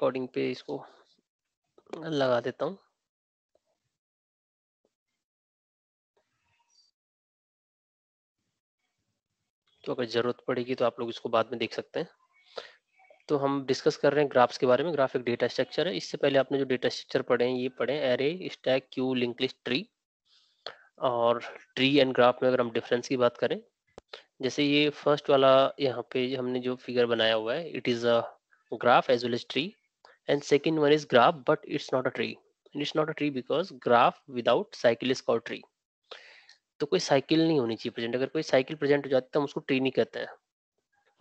According पे इसको लगा देता हूँ तो अगर ज़रूरत पड़ेगी तो आप लोग इसको बाद में देख सकते हैं तो हम डिस्कस कर रहे हैं ग्राफ्स के बारे में ग्राफ एक डेटा स्ट्रक्चर है इससे पहले आपने जो डेटा स्ट्रक्चर पढ़े हैं ये पढ़े हैं array stack queue link list tree और ट्री एंड ग्राफ में अगर हम डिफरेंस की बात करें जैसे ये फर्स्ट वाला यहाँ पे हमने जो फिगर बनाया हुआ है it is a graph as well as tree and second one is graph but it's not a tree and it's not a tree because graph without cycle is called tree तो कोई cycle नहीं होनी चाहिए present अगर कोई cycle present हो जाती है तो हम उसको ट्री नहीं कहते हैं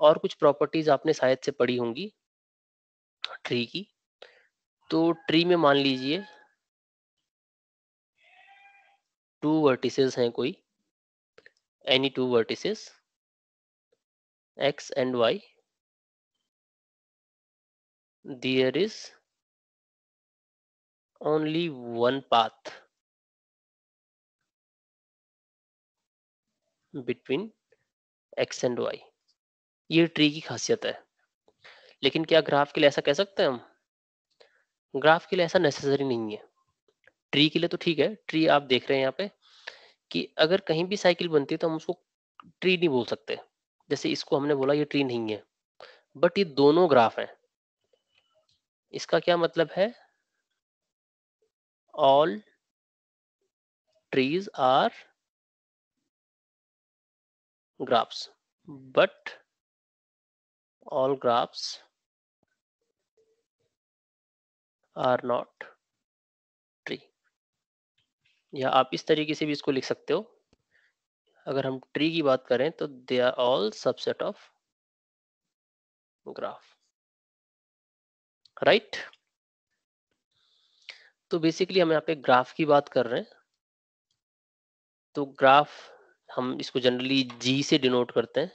और कुछ प्रॉपर्टीज आपने शायद से पढ़ी होंगी ट्री की तो ट्री में मान लीजिए टू वर्टिसेस हैं कोई any two vertices X and Y there is only one path between x and y ये ट्री की खासियत है लेकिन क्या ग्राफ के लिए ऐसा कह सकते हैं हम ग्राफ के लिए ऐसा नेसेसरी नहीं है ट्री के लिए तो ठीक है ट्री आप देख रहे हैं यहाँ पे कि अगर कहीं भी साइकिल बनती है तो हम उसको ट्री नहीं बोल सकते जैसे इसको हमने बोला ये ट्री नहीं है बट ये दोनों ग्राफ हैं इसका क्या मतलब है all trees are graphs but all graphs are not tree या आप इस तरीके से भी इसको लिख सकते हो अगर हम ट्री की बात करें तो they are all subset of graph right तो बेसिकली हम यहाँ पे ग्राफ की बात कर रहे हैं तो ग्राफ हम इसको जनरली जी से डिनोट करते हैं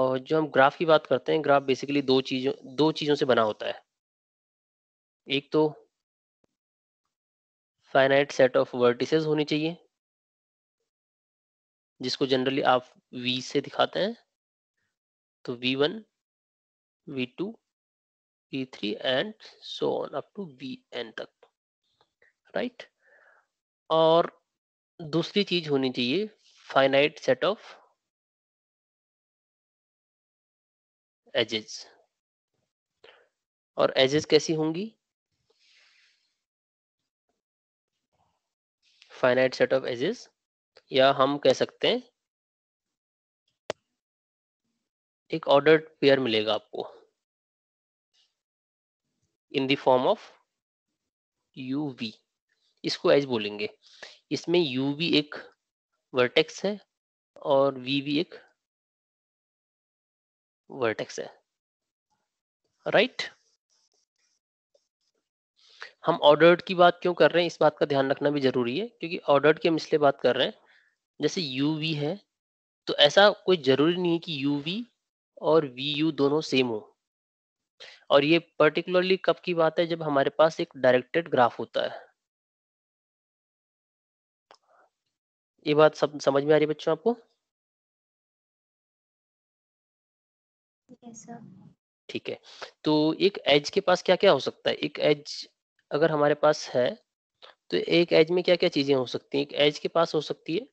और जो हम ग्राफ की बात करते हैं ग्राफ बेसिकली दो चीजों दो चीजों से बना होता है एक तो फाइनाइट सेट ऑफ वर्टिसेस होनी चाहिए जिसको जनरली आप v से दिखाते हैं तो v1 v2 and and so on up to N तक राइट right? और दूसरी चीज होनी चाहिए फाइनाइट सेट ऑफ एजेस और एजेस कैसी होंगी फाइनाइट सेट ऑफ एजेस या हम कह सकते हैं एक ऑर्डर पेयर मिलेगा आपको इन दम फॉर्म ऑफ वी इसको एज बोलेंगे इसमें यू वी एक वर्टेक्स है और वी वी एक वर्टेक्स है राइट right? हम ऑर्डर्ड की बात क्यों कर रहे हैं इस बात का ध्यान रखना भी जरूरी है क्योंकि ऑर्डर्ड की हम इसलिए बात कर रहे हैं जैसे यू वी है तो ऐसा कोई जरूरी नहीं है कि यू वी और वी यू दोनों सेम हो और ये पर्टिकुलरली कब की बात है जब हमारे पास एक डायरेक्टेड ग्राफ होता है ये बात सब समझ में आ रही है बच्चों आपको ठीक है तो एक एज के पास क्या क्या हो सकता है एक एज अगर हमारे पास है तो एक एज में क्या क्या चीजें हो सकती हैं एक एज के पास हो सकती है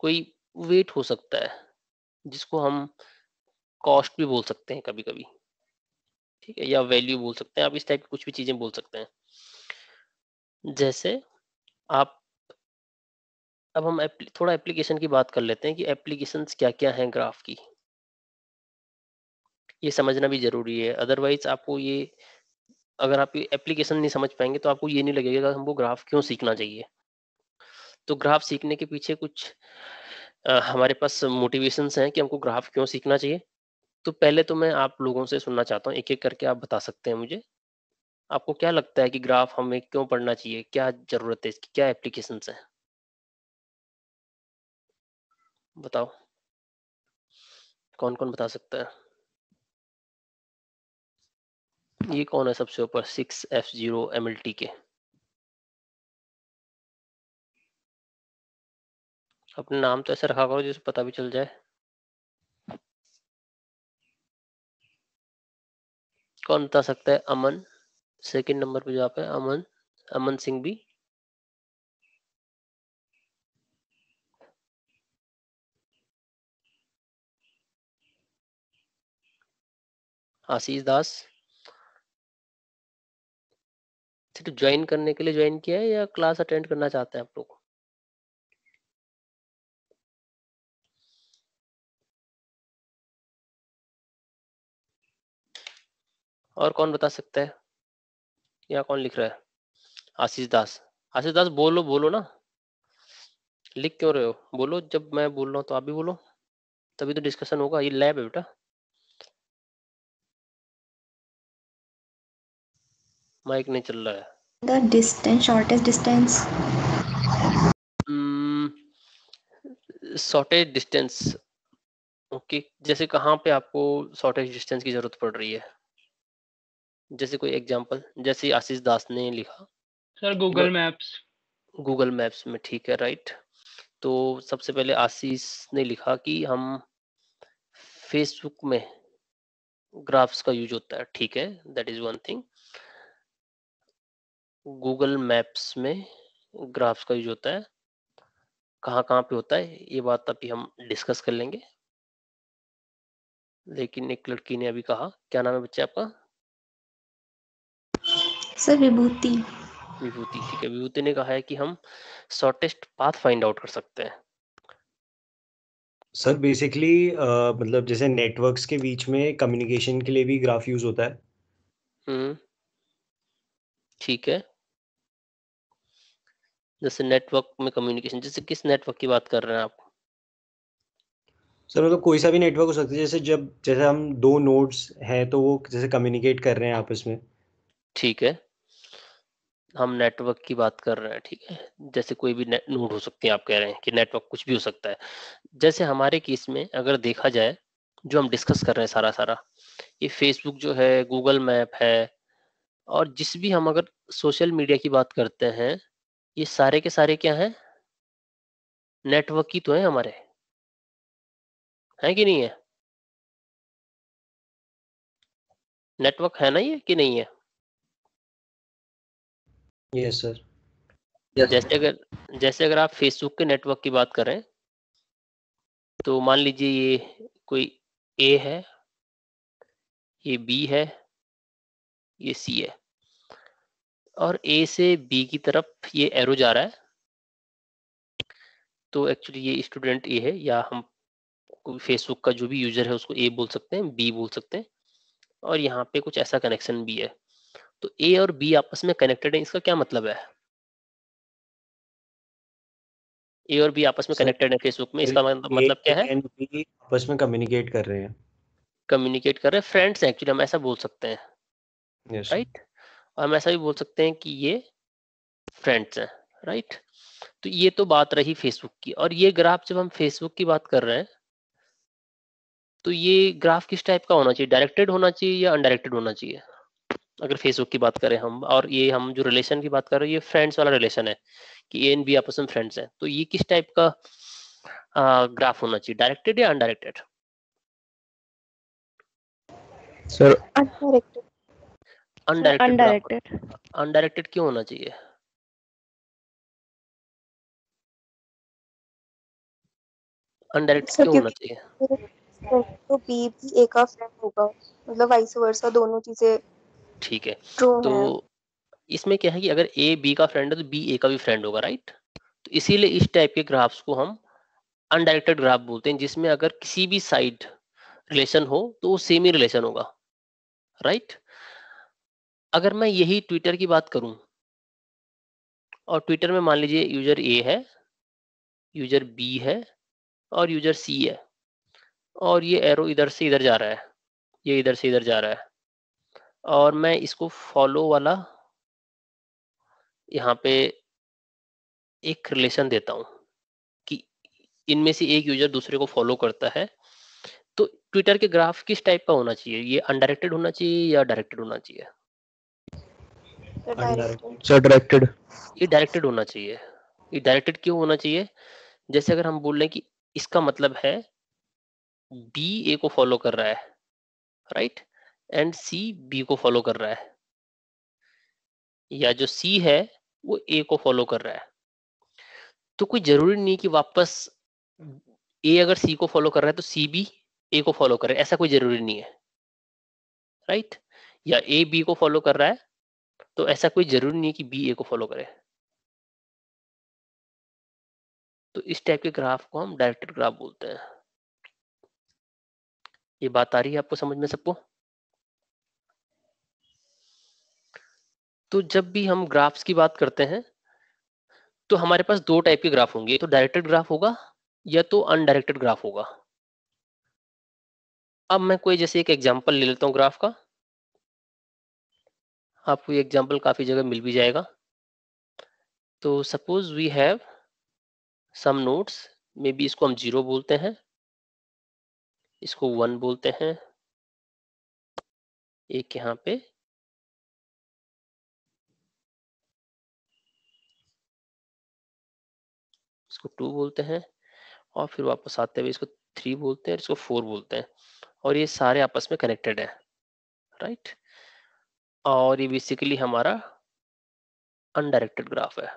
कोई वेट हो सकता है जिसको हम कॉस्ट भी बोल सकते हैं कभी कभी ठीक है या वैल्यू बोल सकते हैं आप इस टाइप की कुछ भी चीजें बोल सकते हैं जैसे आप अब हम थोड़ा एप्लीकेशन की बात कर लेते हैं कि एप्लीकेशन क्या क्या हैं ग्राफ की ये समझना भी जरूरी है अदरवाइज आपको ये अगर आप एप्लीकेशन नहीं समझ पाएंगे तो आपको ये नहीं लगेगा हमको ग्राफ क्यों सीखना चाहिए तो ग्राफ सीखने के पीछे कुछ आ, हमारे पास मोटिवेशंस हैं कि हमको ग्राफ क्यों सीखना चाहिए तो पहले तो मैं आप लोगों से सुनना चाहता हूँ एक एक करके आप बता सकते हैं मुझे आपको क्या लगता है कि ग्राफ हमें क्यों पढ़ना चाहिए क्या जरूरत है इसकी क्या एप्लीकेशन है बताओ कौन कौन बता सकता है ये कौन है सबसे ऊपर six F zero M L T के अपने नाम तो ऐसा रखा करो जिसे पता भी चल जाए कौन बता सकता है अमन सेकंड नंबर पे जवाब है अमन अमन सिंह भी आशीष दास सिर्फ ज्वाइन करने के लिए ज्वाइन किया है या क्लास अटेंड करना चाहते हैं आप लोग और कौन बता सकता है यहाँ कौन लिख रहा है आशीष दास आशीष दास बोलो बोलो ना लिख क्यों रहे हो बोलो जब मैं बोल रहा हूँ तो आप भी बोलो तभी तो डिस्कशन होगा ये लैब है बेटा माइक नहीं चल रहा है the distance shortest shortage distance okay जैसे कहाँ पे आपको शॉर्टेज डिस्टेंस की जरूरत पड़ रही है जैसे कोई एग्जांपल जैसे आशीष दास ने लिखा sir Google Maps Google Maps में ठीक है राइट तो सबसे पहले आशीष ने लिखा कि हम फेसबुक में ग्राफ्स का यूज होता है ठीक है that is one thing Google Maps में ग्राफ्स का यूज होता है कहाँ कहाँ पे होता है ये बात अभी हम डिस्कस कर लेंगे लेकिन एक लड़की ने अभी कहा क्या नाम है बच्चे आपका सर विभूति विभूति ठीक है विभूति ने कहा है कि हम शॉर्टेस्ट पाथ फाइंड आउट कर सकते हैं सर बेसिकली uh, मतलब जैसे नेटवर्क्स के बीच में कम्युनिकेशन के लिए भी ग्राफ यूज होता है हम्म ठीक है जैसे नेटवर्क में कम्युनिकेशन जैसे किस नेटवर्क की बात कर रहे हैं आप सर मतलब तो कोई सा भी नेटवर्क हो सकता है जैसे जब जैसे हम दो नोड्स हैं तो वो जैसे कम्युनिकेट कर रहे हैं आपस में ठीक है हम नेटवर्क की बात कर रहे हैं ठीक है जैसे कोई भी नोड हो सकते हैं आप कह रहे हैं कि नेटवर्क कुछ भी हो सकता है जैसे हमारे केस में अगर देखा जाए जो हम डिस्कस कर रहे हैं सारा सारा ये फेसबुक जो है गूगल मैप है और जिस भी हम अगर सोशल मीडिया की बात करते हैं ये सारे के सारे क्या हैं नेटवर्क की तो है हमारे हैं कि नहीं है नेटवर्क है ना ये कि नहीं है यस सर जैसे अगर जैसे अगर आप फेसबुक के नेटवर्क की बात करें तो मान लीजिए ये कोई ए है ये बी है ये सी है और ए से बी की तरफ ये एरो जा रहा है तो एक्चुअली ये स्टूडेंट ए है या हम फेसबुक का जो भी यूजर है उसको ए बोल सकते हैं बी बोल सकते हैं और यहाँ पे कुछ ऐसा कनेक्शन भी है तो ए और बी आपस में कनेक्टेड है इसका क्या मतलब है ए और बी आपस में कनेक्टेड है फेसबुक में इसका मतलब मतलब क्या है आपस में कम्युनिकेट कर रहे हैं कम्युनिकेट कर रहे हैं फ्रेंड्स एक्चुअली हम ऐसा बोल सकते हैं राइट yes. right? और हम ऐसा भी बोल सकते हैं कि ये फ्रेंड्स हैं राइट right? तो ये तो बात रही फेसबुक की और ये ग्राफ जब हम फेसबुक की बात कर रहे हैं तो ये ग्राफ किस टाइप का होना चाहिए डायरेक्टेड होना चाहिए या अनडायरेक्टेड होना चाहिए अगर फेसबुक की बात करें हम और ये हम जो रिलेशन की बात कर रहे हैं ये फ्रेंड्स वाला रिलेशन है कि ए एंड बी आपस में फ्रेंड्स हैं तो ये किस टाइप का आ, ग्राफ होना चाहिए डायरेक्टेड या अनडायरेक्टेड सर अनडायरेक्टेड अनडायरेक्टेड क्यों होना चाहिए अनडायरेक्टेड क्यों होना चाहिए तो बी भी ए का फ्रेंड होगा मतलब वाइस वर्सा दोनों चीजें ठीक है तो, तो इसमें क्या है कि अगर ए बी का फ्रेंड है तो बी ए का भी फ्रेंड होगा राइट तो इसीलिए इस टाइप के ग्राफ्स को हम अनडायरेक्टेड ग्राफ बोलते हैं जिसमें अगर किसी भी साइड रिलेशन हो तो वो सेम ही रिलेशन होगा राइट अगर मैं यही ट्विटर की बात करूं और ट्विटर में मान लीजिए यूजर ए है यूजर बी है और यूजर सी है और ये एरो इधर से इधर जा रहा है ये इधर से इधर जा रहा है और मैं इसको फॉलो वाला यहाँ पे एक रिलेशन देता हूँ कि इनमें से एक यूजर दूसरे को फॉलो करता है तो ट्विटर के ग्राफ किस टाइप का होना चाहिए ये अनडायरेक्टेड होना चाहिए या डायरेक्टेड होना चाहिए डायरेक्टेड ये डायरेक्टेड होना चाहिए ये डायरेक्टेड क्यों होना चाहिए जैसे अगर हम बोल रहे हैं कि इसका मतलब है बी ए को फॉलो कर रहा है राइट एंड सी बी को फॉलो कर रहा है या जो सी है वो ए को फॉलो कर रहा है तो कोई जरूरी नहीं कि वापस ए अगर सी को फॉलो कर रहा है तो सी बी ए को फॉलो कर ऐसा कोई जरूरी नहीं है राइट या ए बी को फॉलो कर रहा है तो ऐसा कोई जरूरी नहीं है कि बी ए को फॉलो करे तो इस टाइप के ग्राफ को हम डायरेक्टेड ग्राफ बोलते हैं ये बात आ रही है आपको समझ में सबको तो जब भी हम ग्राफ्स की बात करते हैं तो हमारे पास दो टाइप के ग्राफ होंगे तो डायरेक्टेड ग्राफ होगा या तो अनडायरेक्टेड ग्राफ होगा अब मैं कोई जैसे एक एग्जांपल ले लेता हूँ ग्राफ का आपको ये एग्जांपल काफ़ी जगह मिल भी जाएगा तो suppose we have some notes maybe इसको हम जीरो बोलते हैं इसको वन बोलते हैं एक यहाँ पे इसको टू बोलते हैं और फिर वापस आते हुए इसको थ्री बोलते हैं इसको फोर बोलते हैं और ये सारे आपस में कनेक्टेड है राइट और ये बेसिकली हमारा अनडायरेक्टेड ग्राफ है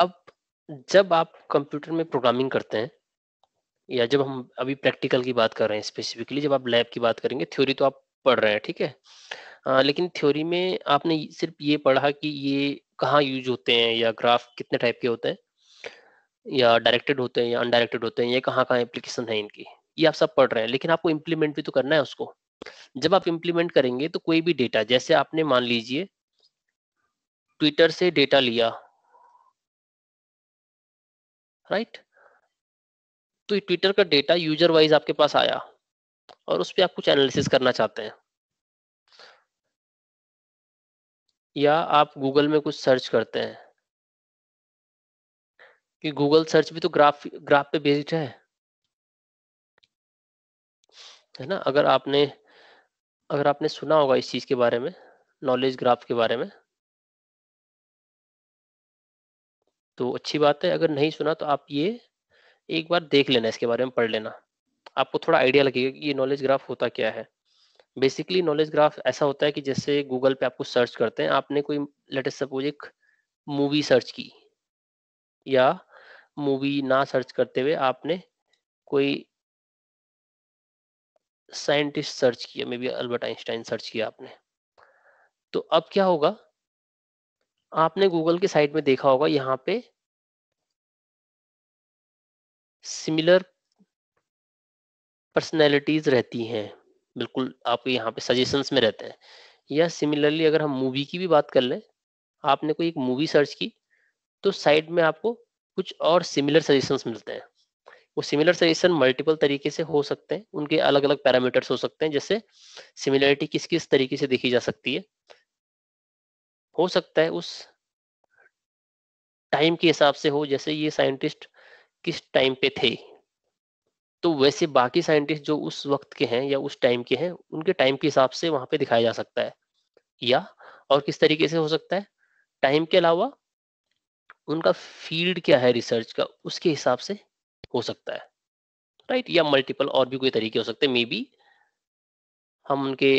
अब जब आप कंप्यूटर में प्रोग्रामिंग करते हैं या जब हम अभी प्रैक्टिकल की बात कर रहे हैं स्पेसिफिकली जब आप लैब की बात करेंगे थ्योरी तो आप पढ़ रहे हैं ठीक है आ, लेकिन थ्योरी में आपने सिर्फ ये पढ़ा कि ये कहाँ यूज होते हैं या ग्राफ कितने टाइप के होते हैं या डायरेक्टेड होते हैं या अनडायरेक्टेड होते हैं ये कहाँ कहाँ एप्लीकेशन है इनकी ये आप सब पढ़ रहे हैं लेकिन आपको इम्प्लीमेंट भी तो करना है उसको जब आप इम्प्लीमेंट करेंगे तो कोई भी डेटा जैसे आपने मान लीजिए ट्विटर से डेटा लिया राइट तो ट्विटर का डेटा यूजर वाइज आपके पास आया और उस पर आप कुछ एनालिसिस करना चाहते हैं या आप गूगल में कुछ सर्च करते हैं कि गूगल सर्च भी तो ग्राफ ग्राफ पे बेस्ड है है ना अगर आपने अगर आपने सुना होगा इस चीज के बारे में नॉलेज ग्राफ के बारे में तो अच्छी बात है अगर नहीं सुना तो आप ये एक बार देख लेना इसके बारे में पढ़ लेना आपको थोड़ा आइडिया लगेगा कि ये नॉलेज ग्राफ होता क्या है बेसिकली नॉलेज ग्राफ ऐसा होता है कि जैसे गूगल पे आपको सर्च करते हैं आपने कोई लेटेस्ट सपोज एक मूवी सर्च की या मूवी ना सर्च करते हुए आपने कोई साइंटिस्ट सर्च किया maybe Albert Einstein search किया आपने तो अब क्या होगा आपने गूगल के साइट में देखा होगा यहाँ पे सिमिलर पर्सनैलिटीज रहती हैं बिल्कुल आपके यहाँ पे सजेशंस में रहते हैं या सिमिलरली अगर हम मूवी की भी बात कर लें आपने कोई एक मूवी सर्च की तो साइड में आपको कुछ और सिमिलर सजेशंस मिलते हैं वो सिमिलर सजेशन मल्टीपल तरीके से हो सकते हैं उनके अलग अलग पैरामीटर्स हो सकते हैं जैसे सिमिलरिटी किस किस तरीके से देखी जा सकती है हो सकता है उस टाइम के हिसाब से हो जैसे ये साइंटिस्ट किस टाइम पे थे तो वैसे बाकी साइंटिस्ट जो उस वक्त के हैं या उस टाइम के हैं उनके टाइम के हिसाब से वहां पे दिखाया जा सकता है या और किस तरीके से हो सकता है टाइम के अलावा उनका फील्ड क्या है रिसर्च का उसके हिसाब से हो सकता है राइट या मल्टीपल और भी कोई तरीके हो सकते हैं मे बी हम उनके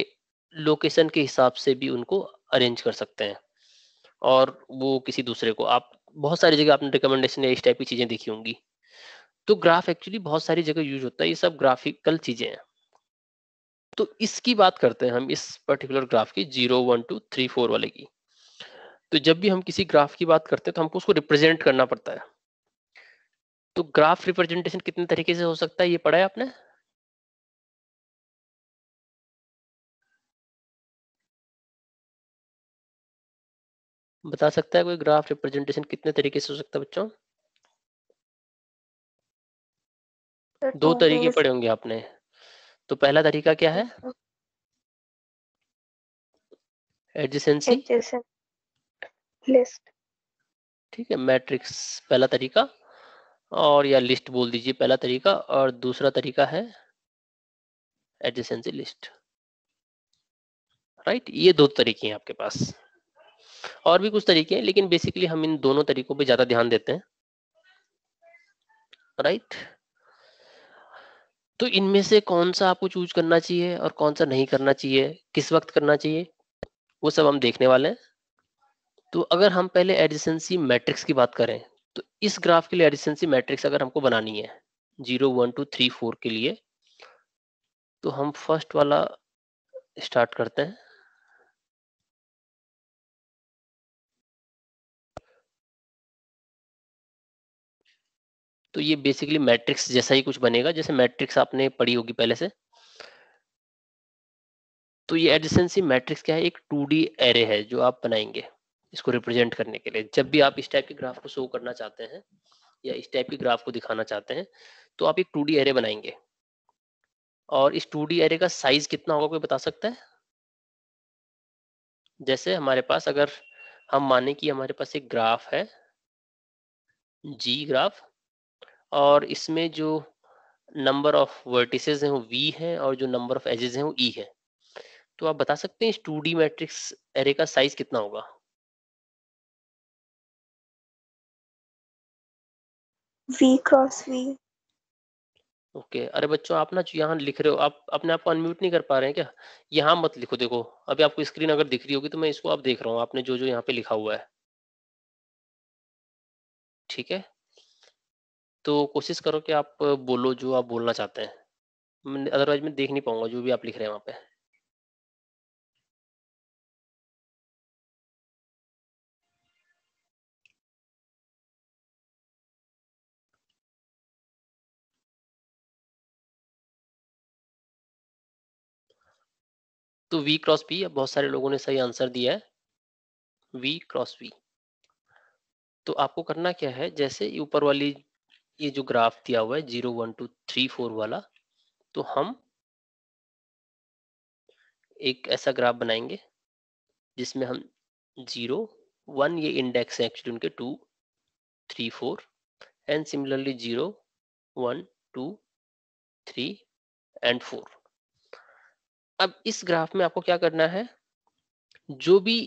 लोकेशन के हिसाब से भी उनको अरेंज कर सकते हैं और वो किसी दूसरे को आप बहुत सारी जगह आपने रिकमेंडेशन या इस टाइप की चीज़ें देखी होंगी तो ग्राफ एक्चुअली बहुत सारी जगह यूज होता है ये सब ग्राफिकल चीजें हैं तो इसकी बात करते हैं हम इस पर्टिकुलर ग्राफ की zero one two three four वाले की तो जब भी हम किसी ग्राफ की बात करते हैं तो हमको उसको रिप्रेजेंट करना पड़ता है तो ग्राफ रिप्रेजेंटेशन कितने तरीके से हो सकता है ये पढ़ा है आपने बता सकता है कोई ग्राफ रिप्रेजेंटेशन कितने तरीके से हो सकता है बच्चों तो दो तो तरीके पढ़े होंगे आपने तो पहला तरीका क्या है एडजेंसी लिस्ट ठीक है मैट्रिक्स पहला तरीका और या लिस्ट बोल दीजिए पहला तरीका और दूसरा तरीका है एडजेंसी लिस्ट राइट ये दो तरीके हैं आपके पास और भी कुछ तरीके हैं लेकिन बेसिकली हम इन दोनों तरीकों पे ज्यादा ध्यान देते हैं राइट right? तो इनमें से कौन सा आपको चूज करना चाहिए और कौन सा नहीं करना चाहिए किस वक्त करना चाहिए वो सब हम देखने वाले हैं तो अगर हम पहले एडिसेंसी मैट्रिक्स की बात करें तो इस ग्राफ के लिए एडिसेंसी मैट्रिक्स अगर हमको बनानी है zero one two three four के लिए तो हम फर्स्ट वाला स्टार्ट करते हैं तो ये बेसिकली मैट्रिक्स जैसा ही कुछ बनेगा जैसे मैट्रिक्स आपने पढ़ी होगी पहले से तो ये एडिसेंसी मैट्रिक्स क्या है एक टू एरे है जो आप बनाएंगे इसको रिप्रेजेंट करने के लिए जब भी आप इस टाइप के ग्राफ को शो करना चाहते हैं या इस टाइप के ग्राफ को दिखाना चाहते हैं तो आप एक टू एरे बनाएंगे और इस टू एरे का साइज कितना होगा कोई बता सकता है जैसे हमारे पास अगर हम माने कि हमारे पास एक ग्राफ है जी ग्राफ और इसमें जो नंबर ऑफ वर्टिस हैं वो वी है और जो नंबर ऑफ एजेस हैं वो ई e है तो आप बता सकते हैं इस टू डी मैट्रिक्स एरे का साइज कितना होगा वी क्रॉस वी ओके अरे बच्चों आप ना जो यहाँ लिख रहे हो आप अपने आप को अनम्यूट नहीं कर पा रहे हैं क्या यहाँ मत लिखो देखो अभी आपको स्क्रीन अगर दिख रही होगी तो मैं इसको आप देख रहा हूँ आपने जो जो यहाँ पे लिखा हुआ है ठीक है तो कोशिश करो कि आप बोलो जो आप बोलना चाहते हैं अदरवाइज मैं देख नहीं पाऊंगा जो भी आप लिख रहे हैं वहां पे तो वी क्रॉस पी बहुत सारे लोगों ने सही आंसर दिया है वी क्रॉस वी तो आपको करना क्या है जैसे ऊपर वाली ये जो ग्राफ दिया हुआ है zero one two three four वाला तो हम एक ऐसा ग्राफ बनाएंगे जिसमें हम जीरो वन ये इंडेक्स है एक्चुअली उनके two three four and similarly zero one two three and four अब इस ग्राफ में आपको क्या करना है जो भी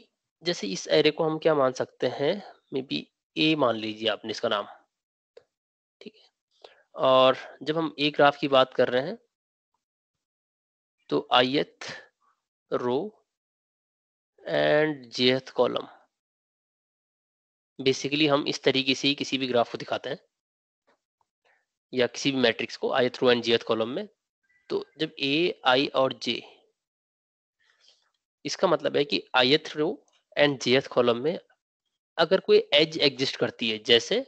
जैसे इस एरे को हम क्या मान सकते हैं मे बी ए मान लीजिए आपने इसका नाम ठीक है और जब हम ए ग्राफ की बात कर रहे हैं तो ith row and jth column basically हम इस तरीके से ही किसी भी ग्राफ को दिखाते हैं या किसी भी मैट्रिक्स को आई रो एंड जेथ कॉलम में तो जब ए आई और जे इसका मतलब है कि आयत रो एंड एथ कॉलम में अगर कोई एज एग्जिस्ट करती है जैसे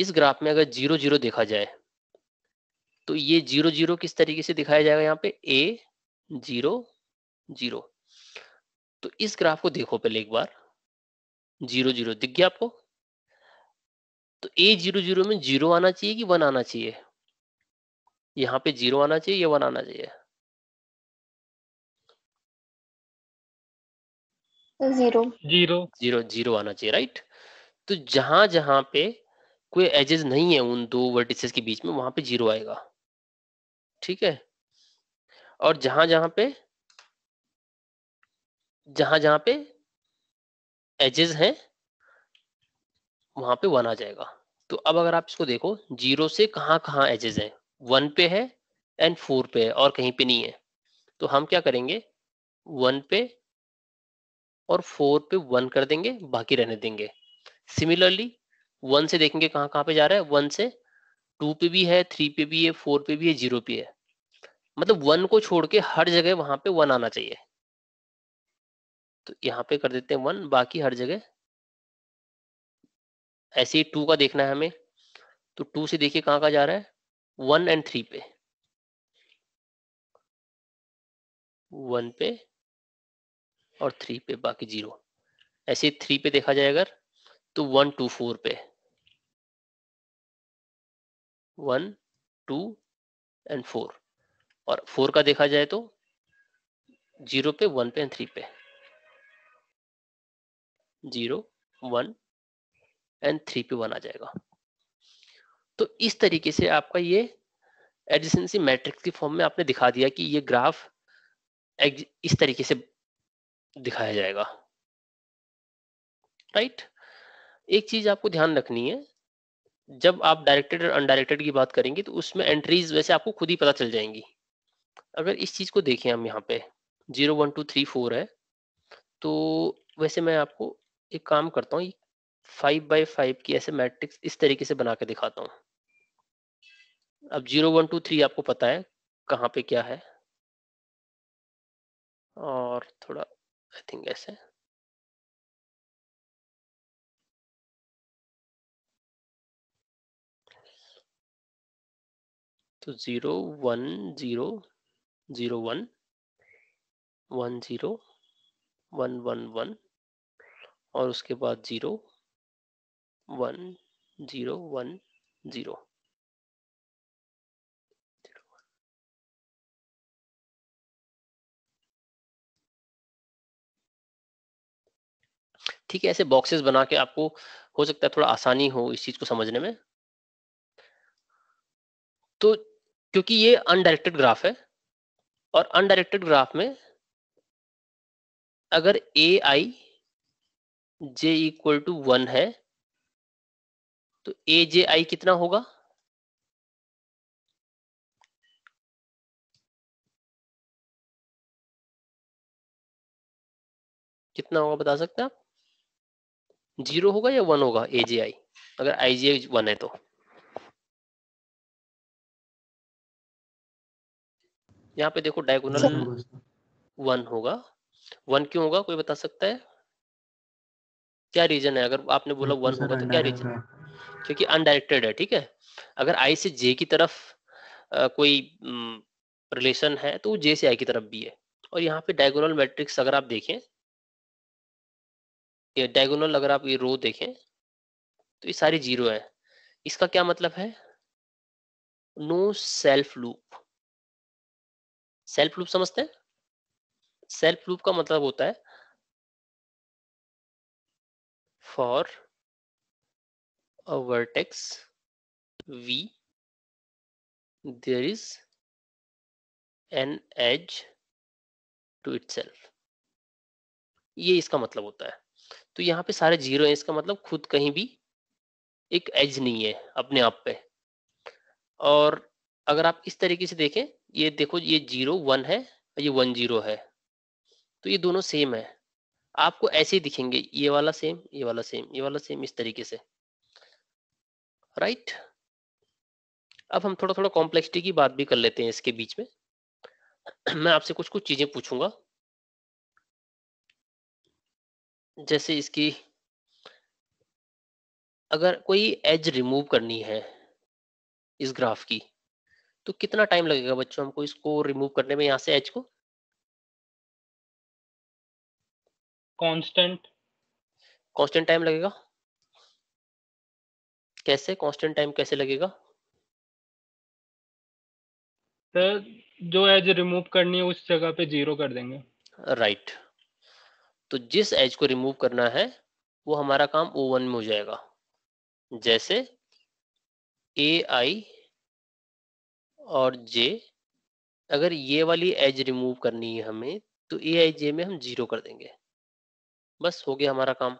इस ग्राफ में अगर जीरो जीरो देखा जाए तो ये जीरो जीरो किस तरीके से दिखाया जाएगा यहाँ पे ए जीरो जीरो तो इस ग्राफ को देखो पहले एक बार जीरो जीरो दिख गया आपको तो ए जीरो जीरो में जीरो आना चाहिए कि वन आना चाहिए यहां पे जीरो आना चाहिए या वन आना चाहिए जीरो जीरो जीरो जीरो आना चाहिए राइट तो जहां जहां पे कोई एजेस नहीं है उन दो वर्टिसेस के बीच में वहां पे जीरो आएगा ठीक है और जहां जहां पे जहां जहां पे एजेस हैं वहां पे वन आ जाएगा तो अब अगर आप इसको देखो जीरो से कहां कहां एजेस हैं वन पे है एंड फोर पे है और कहीं पे नहीं है तो हम क्या करेंगे वन पे और फोर पे वन कर देंगे बाकी रहने देंगे सिमिलरली वन से देखेंगे कहाँ कहाँ पे जा रहा है वन से टू पे भी है थ्री पे भी है फोर पे भी है जीरो पे है मतलब वन को छोड़ के हर जगह वहां पे वन आना चाहिए तो यहाँ पे कर देते हैं वन बाकी हर जगह ऐसे ही टू का देखना है हमें तो टू से देखिए कहाँ कहाँ जा रहा है वन एंड थ्री पे वन पे और थ्री पे बाकी जीरो ऐसे थ्री पे देखा जाए अगर तो वन टू फोर पे वन टू एंड फोर और फोर का देखा जाए तो जीरो पे वन पे एंड थ्री पे जीरो वन एंड थ्री पे वन आ जाएगा तो इस तरीके से आपका ये एडजेंसी मैट्रिक्स की फॉर्म में आपने दिखा दिया कि ये ग्राफ इस तरीके से दिखाया जाएगा राइट right? एक चीज आपको ध्यान रखनी है जब आप डायरेक्टेड और अनडायरेक्टेड की बात करेंगे तो उसमें एंट्रीज वैसे आपको खुद ही पता चल जाएंगी अगर इस चीज़ को देखें हम यहाँ पे zero one two three four है तो वैसे मैं आपको एक काम करता हूँ फाइव बाई फाइव की ऐसे मैट्रिक्स इस तरीके से बना के दिखाता हूँ अब जीरो वन टू थ्री आपको पता है कहाँ पे क्या है और थोड़ा आई थिंक ऐसे तो zero one zero zero one one zero one one one और उसके बाद zero one zero one zero ठीक है ऐसे बॉक्सेस बना के आपको हो सकता है थोड़ा आसानी हो इस चीज को समझने में तो क्योंकि ये अनडायरेक्टेड ग्राफ है और अनडायरेक्टेड ग्राफ में अगर A I J equal to one है तो ए जे आई कितना होगा कितना होगा बता सकते हैं आप जीरो होगा या वन होगा ए जे आई अगर आई जे वन है तो यहाँ पे देखो डायगोनल वन हम्म। होगा वन क्यों होगा कोई बता सकता है क्या रीजन है अगर आपने बोला वन होगा तो क्या रीजन है क्योंकि अनडायरेक्टेड है ठीक है अगर आई से जे की तरफ आ, कोई रिलेशन हम्म, है तो जे से आई की तरफ भी है और यहाँ पे डायगोनल मैट्रिक्स अगर आप देखें ये डायगोनल अगर आप ये रो देखें तो ये सारी जीरो है इसका क्या मतलब है no self loop self loop समझते हैं सेल्फ लूप का मतलब होता है for a V v is an edge to itself ये इसका मतलब होता है तो यहाँ पे सारे जीरो हैं इसका मतलब खुद कहीं भी एक एज नहीं है अपने आप पे और अगर आप इस तरीके से देखें ये देखो ये जीरो वन है और ये वन जीरो है तो ये दोनों सेम है आपको ऐसे ही दिखेंगे ये वाला सेम ये वाला सेम ये वाला सेम इस तरीके से राइट अब हम थोड़ा थोड़ा कॉम्प्लेक्सिटी की बात भी कर लेते हैं इसके बीच में मैं आपसे कुछ कुछ चीजें पूछूंगा जैसे इसकी अगर कोई एज रिमूव करनी है इस ग्राफ की तो कितना टाइम लगेगा बच्चों हमको इसको रिमूव करने में यहाँ से एच को कांस्टेंट कांस्टेंट टाइम लगेगा कैसे कांस्टेंट टाइम कैसे लगेगा तो जो एज रिमूव करनी है उस जगह पे जीरो कर देंगे राइट right. तो जिस एज को रिमूव करना है वो हमारा काम ओ वन में हो जाएगा जैसे ए आई और जे अगर ये वाली एज रिमूव करनी है हमें तो ए आई जे में हम जीरो कर देंगे बस हो गया हमारा काम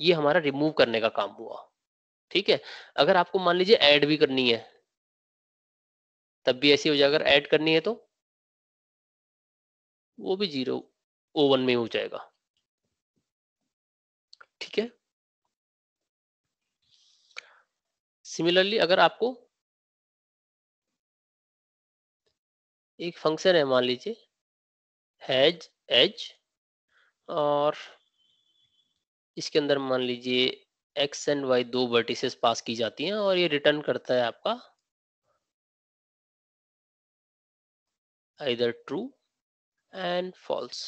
ये हमारा रिमूव करने का काम हुआ ठीक है अगर आपको मान लीजिए ऐड भी करनी है तब भी ऐसी हो जाए अगर ऐड करनी है तो वो भी जीरो ओ वन में हो जाएगा ठीक है सिमिलरली अगर आपको एक फंक्शन है मान लीजिए हैज एज और इसके अंदर मान लीजिए एक्स एंड वाई दो वर्टिसेस पास की जाती हैं और ये रिटर्न करता है आपका इधर ट्रू एंड फॉल्स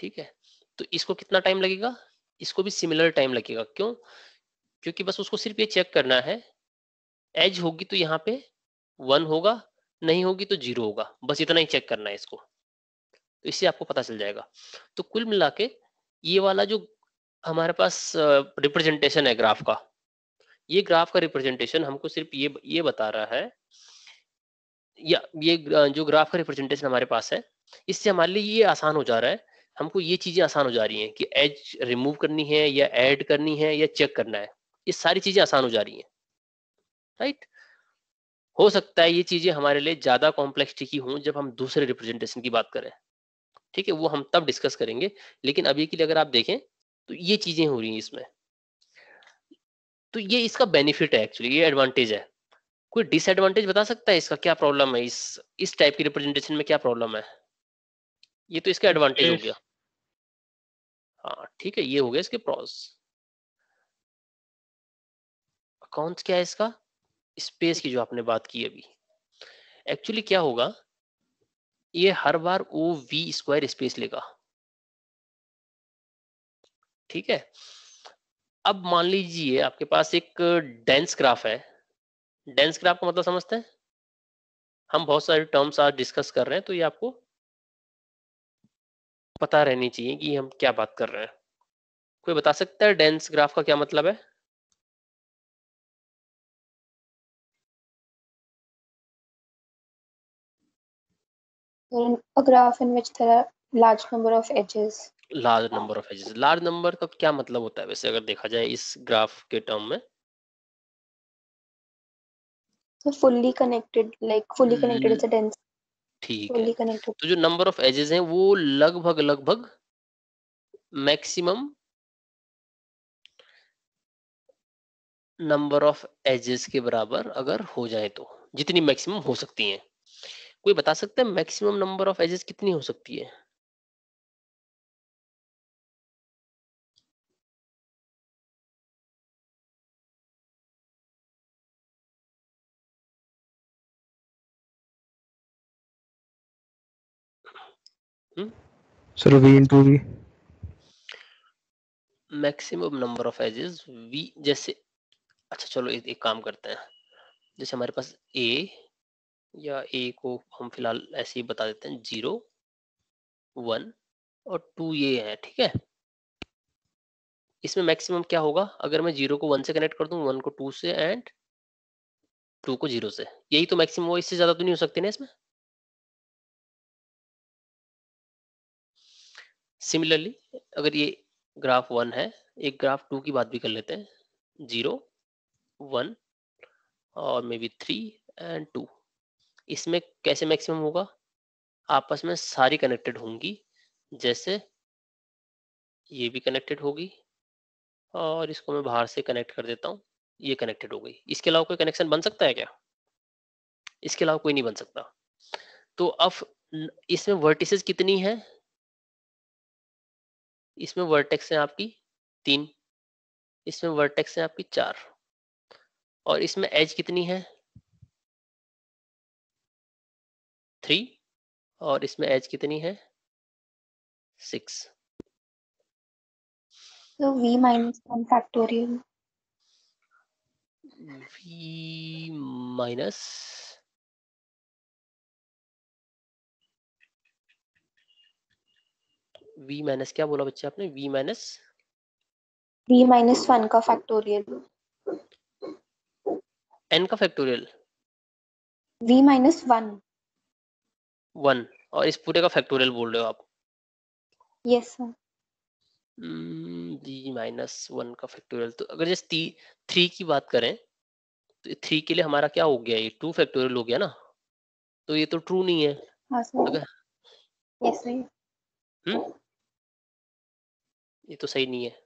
ठीक है तो इसको कितना टाइम लगेगा इसको भी सिमिलर टाइम लगेगा क्यों क्योंकि बस उसको सिर्फ ये चेक करना है एज होगी तो यहाँ पे वन होगा नहीं होगी तो जीरो होगा बस इतना ही चेक करना है इसको तो इससे आपको पता चल जाएगा तो कुल मिला के ये वाला जो हमारे पास रिप्रेजेंटेशन है ग्राफ का ये ग्राफ का रिप्रेजेंटेशन हमको सिर्फ ये ये बता रहा है या ये जो ग्राफ का रिप्रेजेंटेशन हमारे पास है इससे हमारे लिए ये आसान हो जा रहा है हमको ये चीजें आसान हो जा रही हैं कि एज रिमूव करनी है या ऐड करनी है या चेक करना है ये सारी चीजें आसान हो जा रही हैं राइट हो सकता है ये चीजें हमारे लिए ज्यादा कॉम्प्लेक्सिटी की हों जब हम दूसरे रिप्रेजेंटेशन की बात करें ठीक है वो हम तब डिस्कस करेंगे लेकिन अभी के लिए अगर आप देखें तो ये चीजें हो रही हैं इसमें तो ये इसका बेनिफिट है एक्चुअली ये एडवांटेज है कोई डिसएडवांटेज बता सकता है इसका क्या प्रॉब्लम है इस इस टाइप की रिप्रेजेंटेशन में क्या प्रॉब्लम है ये तो इसका एडवांटेज हो गया हाँ ठीक है ये हो गया इसके प्रॉस कौन क्या है इसका स्पेस की जो आपने बात की अभी एक्चुअली क्या होगा ये हर बार ओ वी स्क्वायर स्पेस लेगा ठीक है अब मान लीजिए आपके पास एक डेंस ग्राफ है डेंस ग्राफ का मतलब समझते हैं हम बहुत सारे टर्म्स आज डिस्कस कर रहे हैं तो ये आपको पता रहनी चाहिए कि हम क्या बात कर रहे हैं कोई बता सकता है डेंस ग्राफ का क्या मतलब है in a graph in which there are large number of edges large number of edges large number का क्या मतलब होता है वैसे अगर देखा जाए इस graph के term में so fully connected like fully connected is a dense ठीक है connected. तो जो नंबर ऑफ एजेस हैं वो लगभग लगभग मैक्सिमम नंबर ऑफ एजेस के बराबर अगर हो जाए तो जितनी मैक्सिमम हो सकती हैं कोई बता सकते हैं मैक्सिमम नंबर ऑफ एजेस कितनी हो सकती है maximum number of edges V जैसे अच्छा चलो एक, एक काम करते हैं जैसे हमारे पास ए या ए को हम फिलहाल ऐसे ही बता देते हैं जीरो वन और टू ये है ठीक है इसमें मैक्सिमम क्या होगा अगर मैं जीरो को वन से कनेक्ट कर दूं वन को टू से एंड टू को जीरो से यही तो मैक्सिमम हो इससे ज्यादा तो नहीं हो सकते ना इसमें सिमिलरली अगर ये ग्राफ वन है एक ग्राफ टू की बात भी कर लेते हैं जीरो वन और maybe three and two इसमें कैसे मैक्सिमम होगा आपस में सारी कनेक्टेड होंगी जैसे ये भी कनेक्टेड होगी और इसको मैं बाहर से कनेक्ट कर देता हूँ ये कनेक्टेड हो गई इसके अलावा कोई कनेक्शन बन सकता है क्या इसके अलावा कोई नहीं बन सकता तो अब इसमें वर्टिसेस कितनी है इसमें वर्टेक्स है आपकी तीन इसमें वर्टेक्स है आपकी चार और इसमें एज कितनी है थ्री और इसमें एज कितनी है सिक्स so तो v minus 1 factorial v minus v minus क्या बोला बच्चे आपने v minus v minus one का फैक्टोरियल n का factorial v minus one one और इस पूरे का फैक्टोरियल बोल रहे हो आप यस सर जी माइनस वन का फैक्टोरियल तो अगर जैसे थ्री की बात करें तो थ्री के लिए हमारा क्या हो गया ये टू फैक्टोरियल हो गया ना तो ये तो ट्रू नहीं है हाँ अगर यस हम्म hmm? ये तो सही नहीं है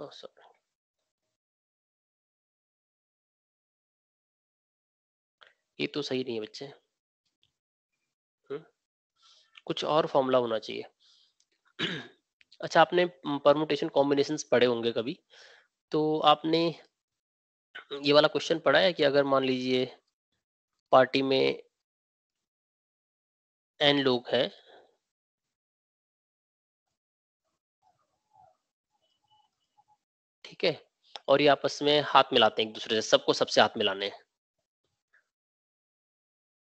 oh, sorry. ये तो सही नहीं है बच्चे हम्म? कुछ और फॉर्मूला होना चाहिए अच्छा आपने परमुटेशन कॉम्बिनेशन हम्म, पढ़े होंगे कभी तो आपने ये वाला क्वेश्चन पढ़ा है कि अगर मान लीजिए पार्टी में एन लोग हैं ठीक है और ये आपस में हाथ मिलाते हैं एक दूसरे से सबको सबसे हाथ मिलाने हैं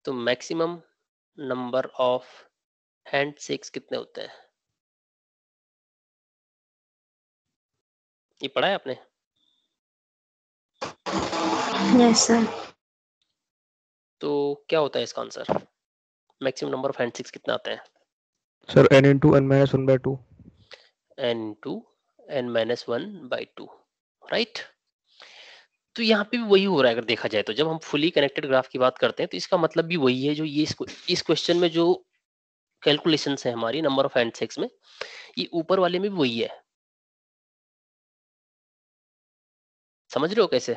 तो maximum number of handshakes कितने होते हैं ये पढ़ा है आपने yes, sir. तो क्या होता है इसका answer maximum number of handshakes कितने आते हैं sir n into n minus 1 by 2 n into n minus 1 by 2 right right? तो यहाँ पे भी वही हो रहा है अगर देखा जाए तो जब हम फुली कनेक्टेड ग्राफ की बात करते हैं तो इसका मतलब भी वही है जो ये इस क्वेश्चन में जो कैलकुलेशन है हमारी नंबर ऑफ सेक्स में ये ऊपर वाले में भी वही है समझ रहे हो कैसे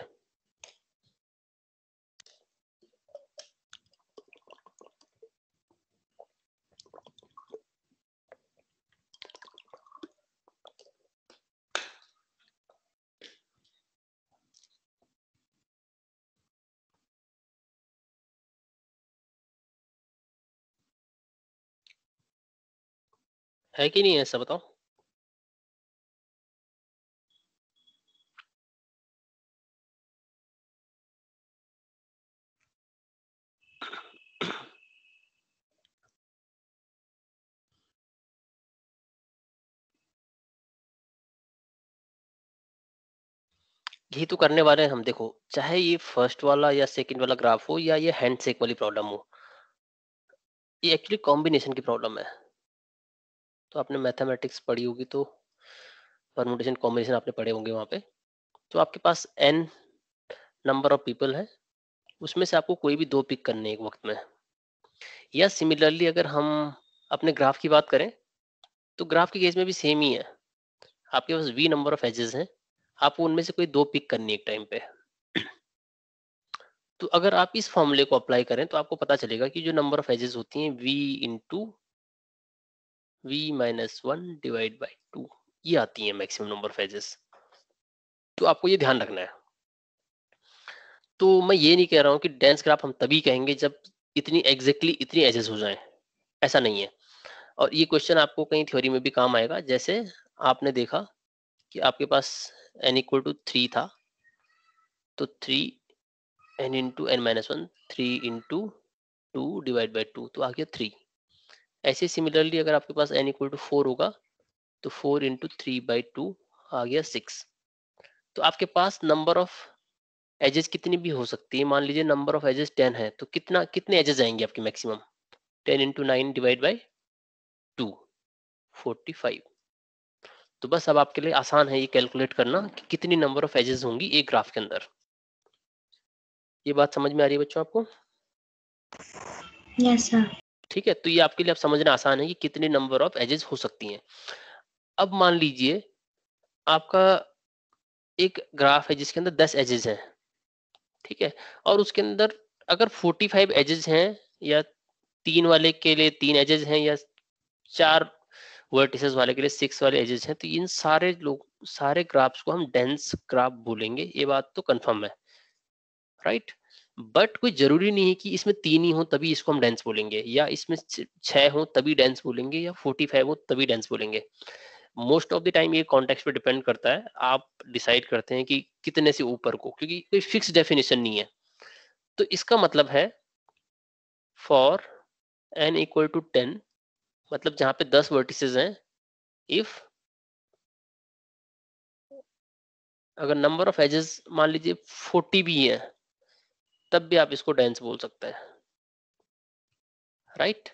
है कि नहीं ऐसा बताओ यही तो करने वाले हैं हम देखो चाहे ये फर्स्ट वाला या सेकंड वाला ग्राफ हो या ये हैंडशेक वाली प्रॉब्लम हो ये एक्चुअली कॉम्बिनेशन की प्रॉब्लम है तो आपने मैथमेटिक्स पढ़ी होगी तो परमोटेशन कॉम्बिनेशन आपने पढ़े होंगे वहाँ पे तो आपके पास एन नंबर ऑफ पीपल है उसमें से आपको कोई भी दो पिक करने एक वक्त में या सिमिलरली अगर हम अपने ग्राफ की बात करें तो ग्राफ के केस में भी सेम ही है आपके पास वी नंबर ऑफ एजेस हैं आपको उनमें से कोई दो पिक करनी है एक टाइम पे तो अगर आप इस फॉर्मूले को अप्लाई करें तो आपको पता चलेगा कि जो नंबर ऑफ एजेस होती हैं V into v minus one divide by two ये आती है मैक्सिमम नंबर फेजेस तो आपको ये ध्यान रखना है तो मैं ये नहीं कह रहा हूँ कि डेंस ग्राफ हम तभी कहेंगे जब इतनी एग्जैक्टली exactly इतनी एजेस हो जाए ऐसा नहीं है और ये क्वेश्चन आपको कहीं थ्योरी में भी काम आएगा जैसे आपने देखा कि आपके पास एन इक्वल टू थ्री था तो three N into N minus one three into two divide by two तो आ गया थ्री ऐसे सिमिलरली अगर आपके पास एन इक्वल टू फोर होगा तो four into three by two आ गया सिक्स तो आपके पास नंबर ऑफ एजेस कितनी भी हो सकती है मान लीजिए नंबर ऑफ एजेस टेन है तो कितना कितने एजेस आएंगे आपके maximum ten into nine divide by two forty five तो बस अब आपके लिए आसान है ये कैलकुलेट करना कि कितनी नंबर ऑफ एजेस होंगी एक ग्राफ के अंदर ये बात समझ में आ रही है बच्चों आपको यस yes, सर ठीक है तो ये आपके लिए आप समझना आसान है कि कितने नंबर ऑफ एजेस हो सकती हैं अब मान लीजिए आपका एक ग्राफ है जिसके अंदर दस एजेस हैं ठीक है और उसके अंदर अगर फोर्टी फाइव एजेस हैं या तीन वाले के लिए तीन एजेस हैं या चार वर्टिसेस वाले के लिए सिक्स वाले एजेस हैं तो इन सारे लोग सारे ग्राफ्स को हम डेंस ग्राफ बोलेंगे ये बात तो कन्फर्म है राइट right? बट कोई जरूरी नहीं है कि इसमें तीन ही हो तभी इसको हम डेंस बोलेंगे या इसमें छह हो तभी डेंस बोलेंगे या फोर्टी फाइव हो तभी डेंस बोलेंगे मोस्ट ऑफ द टाइम ये कॉन्टेक्स पे डिपेंड करता है आप डिसाइड करते हैं कि कितने से ऊपर को क्योंकि कोई फिक्स डेफिनेशन नहीं है तो इसका मतलब है for N equal to ten मतलब जहां पे दस वर्टिसेस हैं इफ अगर नंबर ऑफ एजेस मान लीजिए फोर्टी भी है तब भी आप इसको डेंस बोल सकते हैं राइट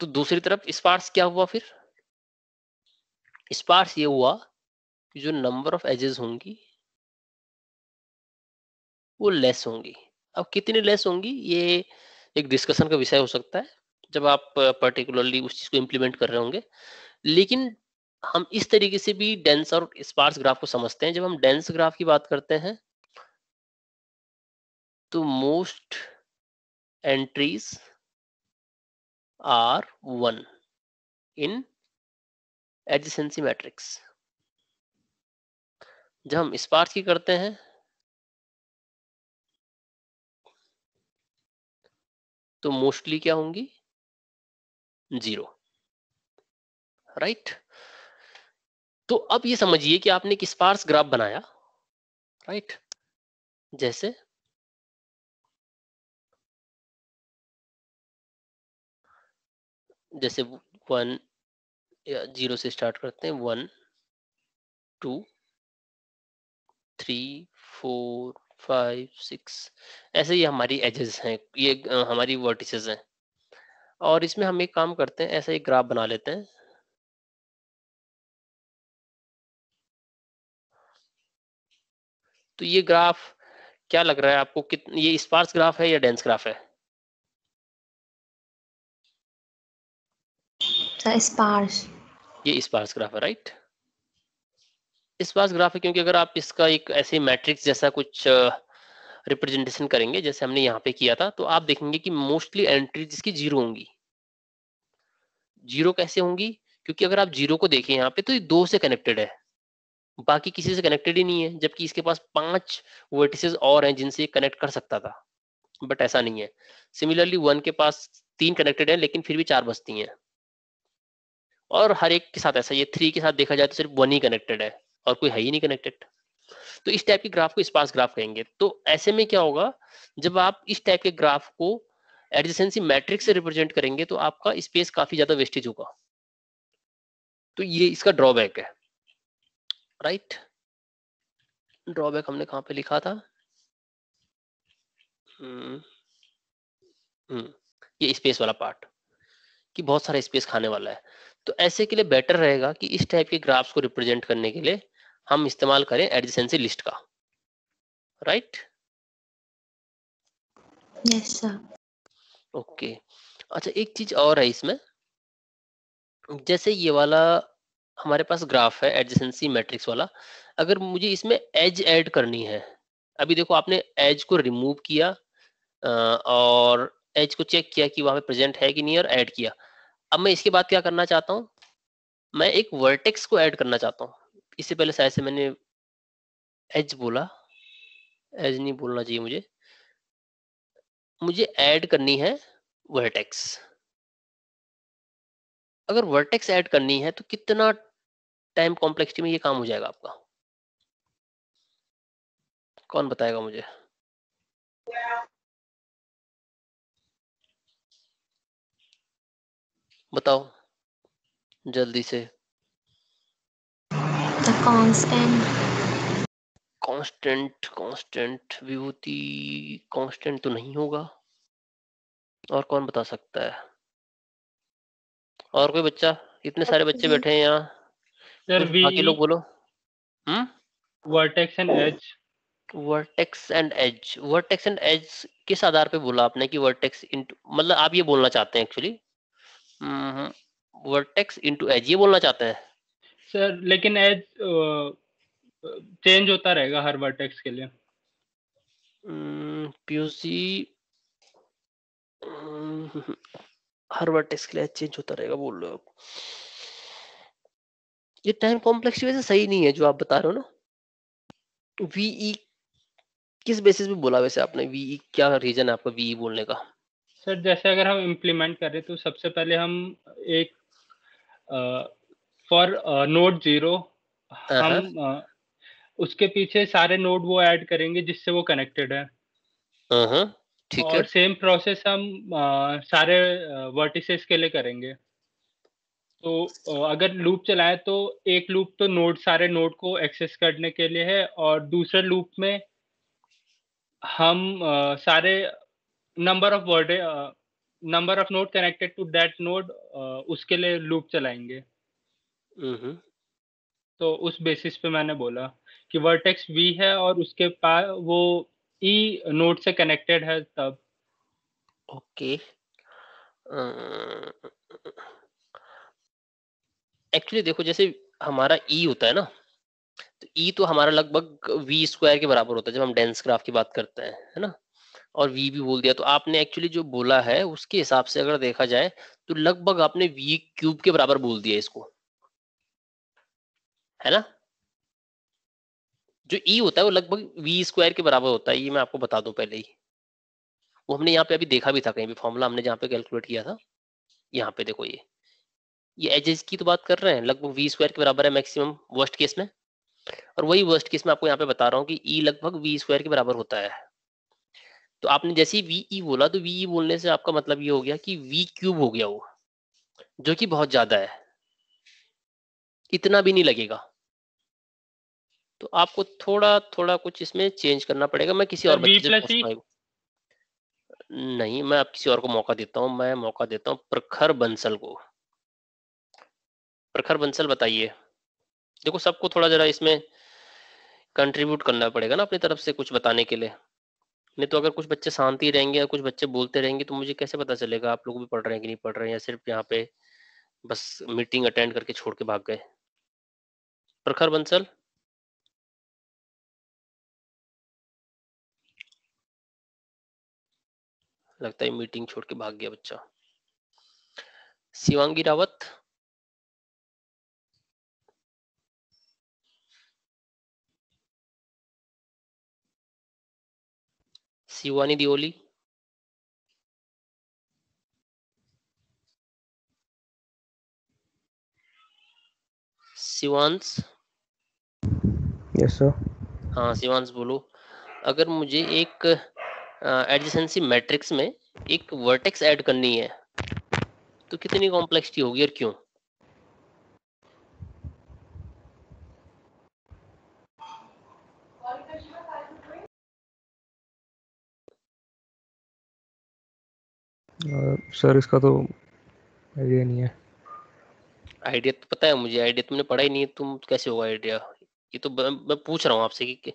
तो दूसरी तरफ स्पार्स क्या हुआ फिर स्पार्स ये हुआ कि जो नंबर ऑफ एजेस होंगी वो लेस होंगी अब कितनी लेस होंगी ये एक डिस्कशन का विषय हो सकता है जब आप पर्टिकुलरली उस चीज को इम्प्लीमेंट कर रहे होंगे लेकिन हम इस तरीके से भी डेंस और स्पार्स ग्राफ को समझते हैं जब हम डेंस ग्राफ की बात करते हैं तो most entries are one in adjacency matrix जब हम स्पार्स की करते हैं तो मोस्टली क्या होंगी जीरो राइट right? तो अब ये समझिए कि आपने एक स्पार्स ग्राफ बनाया राइट right? जैसे जैसे वन या जीरो से स्टार्ट करते हैं one two three four five six ऐसे ही हमारी एजेस हैं ये हमारी वर्टिसेस हैं और इसमें हम एक काम करते हैं ऐसा एक ग्राफ बना लेते हैं तो ये ग्राफ क्या लग रहा है आपको कित ये स्पार्स ग्राफ है या डेंस ग्राफ है अच्छा स्पार्स ये स्पार्स ग्राफ है राइट स्पार्स ग्राफ है क्योंकि अगर आप इसका एक ऐसे मैट्रिक्स जैसा कुछ रिप्रेजेंटेशन करेंगे जैसे हमने यहाँ पे किया था तो आप देखेंगे कि मोस्टली एंट्री जिसकी जीरो होंगी जीरो कैसे होंगी क्योंकि अगर आप जीरो को देखें यहाँ पे तो ये दो से कनेक्टेड है बाकी किसी से कनेक्टेड ही नहीं है जबकि इसके पास पांच वर्टिसेस और हैं जिनसे कनेक्ट कर सकता था बट ऐसा नहीं है सिमिलरली वन के पास तीन कनेक्टेड है लेकिन फिर भी चार बचती हैं और हर एक के साथ ऐसा ये थ्री के साथ देखा जाए तो सिर्फ वन ही कनेक्टेड है और कोई है ही नहीं कनेक्टेड तो इस टाइप के ग्राफ को स्पार्स ग्राफ कहेंगे तो ऐसे में क्या होगा जब आप इस टाइप के ग्राफ को एडजेंसी मैट्रिक से रिप्रेजेंट करेंगे तो आपका स्पेस काफी ज्यादा वेस्टेज होगा तो ये इसका ड्रॉबैक है राइट ड्रॉबैक हमने कहा पे लिखा था हम्म, हम्म ये स्पेस वाला पार्ट कि बहुत सारा स्पेस खाने वाला है तो ऐसे के लिए बेटर रहेगा कि इस टाइप के ग्राफ्स को रिप्रेजेंट करने के लिए हम इस्तेमाल करें एडजेंसी लिस्ट का राइट यस सर ओके अच्छा एक चीज और है इसमें जैसे ये वाला हमारे पास ग्राफ है एडजेंसी मैट्रिक्स वाला अगर मुझे इसमें एज ऐड करनी है अभी देखो आपने एज को रिमूव किया और एज को चेक किया कि वहां पे प्रेजेंट है कि नहीं और ऐड किया अब मैं इसके बाद क्या करना चाहता हूँ मैं एक वर्टेक्स को ऐड करना चाहता हूँ इससे पहले शायद से मैंने एज बोला एज नहीं बोलना चाहिए मुझे मुझे ऐड करनी है वर्टेक्स अगर वर्टेक्स ऐड करनी है तो कितना टाइम कॉम्प्लेक्सिटी में ये काम हो जाएगा आपका कौन बताएगा मुझे बताओ जल्दी से कांस्टेंट कांस्टेंट विभूति कांस्टेंट तो नहीं होगा और कौन बता सकता है और कोई बच्चा इतने सारे बच्चे बैठे हैं यहाँ बाकी लोग बोलो vertex and edge vertex and edge vertex and edge किस आधार पे बोला आपने कि वर्टेक्स मतलब आप ये बोलना चाहते हैं एक्चुअली वर्टेक्स इनटू एज ये बोलना चाहते हैं सर लेकिन एज चेंज होता रहेगा हर वर्टेक्स के लिए पीयूसी हम्म, हम्म, हर वर्टेक्स के लिए चेंज होता रहेगा बोल रहे हो ये टाइम कॉम्प्लेक्स वैसे सही नहीं है जो आप बता रहे हो ना वीई e किस बेसिस पे बोला वैसे आपने वीई e क्या रीजन है आपका वीई e बोलने का सर जैसे अगर हम इम्प्लीमेंट करें तो सबसे पहले हम एक फॉर नोड जीरो हम uh, उसके पीछे सारे नोड वो ऐड करेंगे जिससे वो कनेक्टेड है हाँ, हाँ, ठीक और है सेम प्रोसेस हम आ, सारे वर्टिसेस के लिए करेंगे तो अगर लूप चलाए तो एक लूप तो नोड सारे नोड को एक्सेस करने के लिए है और दूसरे लूप में हम आ, सारे number of word number of node connected to that node उसके लिए लूप चलाएंगे mm-hmm. तो उस बेसिस पे मैंने बोला कि वर्टेक्स वी है और उसके पास वो ई e नोड से कनेक्टेड है तब ओके okay. एक्चुअली uh, देखो जैसे हमारा ई e होता है ना तो ई e तो हमारा लगभग वी स्क्वायर के बराबर होता है जब हम डेंस ग्राफ की बात करते हैं है ना और वी भी बोल दिया तो आपने एक्चुअली जो बोला है उसके हिसाब से अगर देखा जाए तो लगभग आपने वी क्यूब के बराबर बोल दिया इसको है ना जो ई e होता है वो लगभग वी स्क्वायर के बराबर होता है ये मैं आपको बता दूं पहले ही वो हमने यहाँ पे अभी देखा भी था कहीं भी फॉर्मूला हमने जहाँ पे कैलकुलेट किया था यहाँ पे देखो ये ये एजेस की तो बात कर रहे हैं लगभग वी स्क्वायर के बराबर है मैक्सिमम वर्स्ट केस में और वही वर्स्ट केस में आपको यहाँ पे बता रहा हूँ कि ई e लगभग वी स्क्वायर के बराबर होता है तो आपने जैसे वी ई e बोला तो वी ई e बोलने से आपका मतलब ये हो गया कि वी क्यूब हो गया वो जो कि बहुत ज्यादा है इतना भी नहीं लगेगा तो आपको थोड़ा थोड़ा कुछ इसमें चेंज करना पड़ेगा मैं किसी तो और बच्चे से e? नहीं मैं आप किसी और को मौका देता हूं मैं मौका देता हूं प्रखर बंसल को प्रखर बंसल बताइए देखो सबको थोड़ा जरा इसमें कंट्रीब्यूट करना पड़ेगा ना अपनी तरफ से कुछ बताने के लिए नहीं तो अगर कुछ बच्चे शांति रहेंगे या कुछ बच्चे बोलते रहेंगे तो मुझे कैसे पता चलेगा आप लोग भी पढ़ रहे हैं कि नहीं पढ़ रहे हैं या सिर्फ यहाँ पे बस मीटिंग अटेंड करके छोड़ के भाग गए प्रखर बंसल लगता है मीटिंग छोड़ के भाग गया बच्चा Shivangi Rawat Siwani Dioli. Shivansh Yes हाँ शिवांश बोलो अगर मुझे एक एडजेंसी मैट्रिक्स में एक वर्टेक्स ऐड करनी है तो कितनी कॉम्प्लेक्सिटी होगी और क्यों सर इसका तो आइडिया नहीं है आइडिया तो पता है मुझे आइडिया तुमने पढ़ा ही नहीं तुम कैसे होगा आइडिया ये तो मैं पूछ रहा हूँ आपसे कि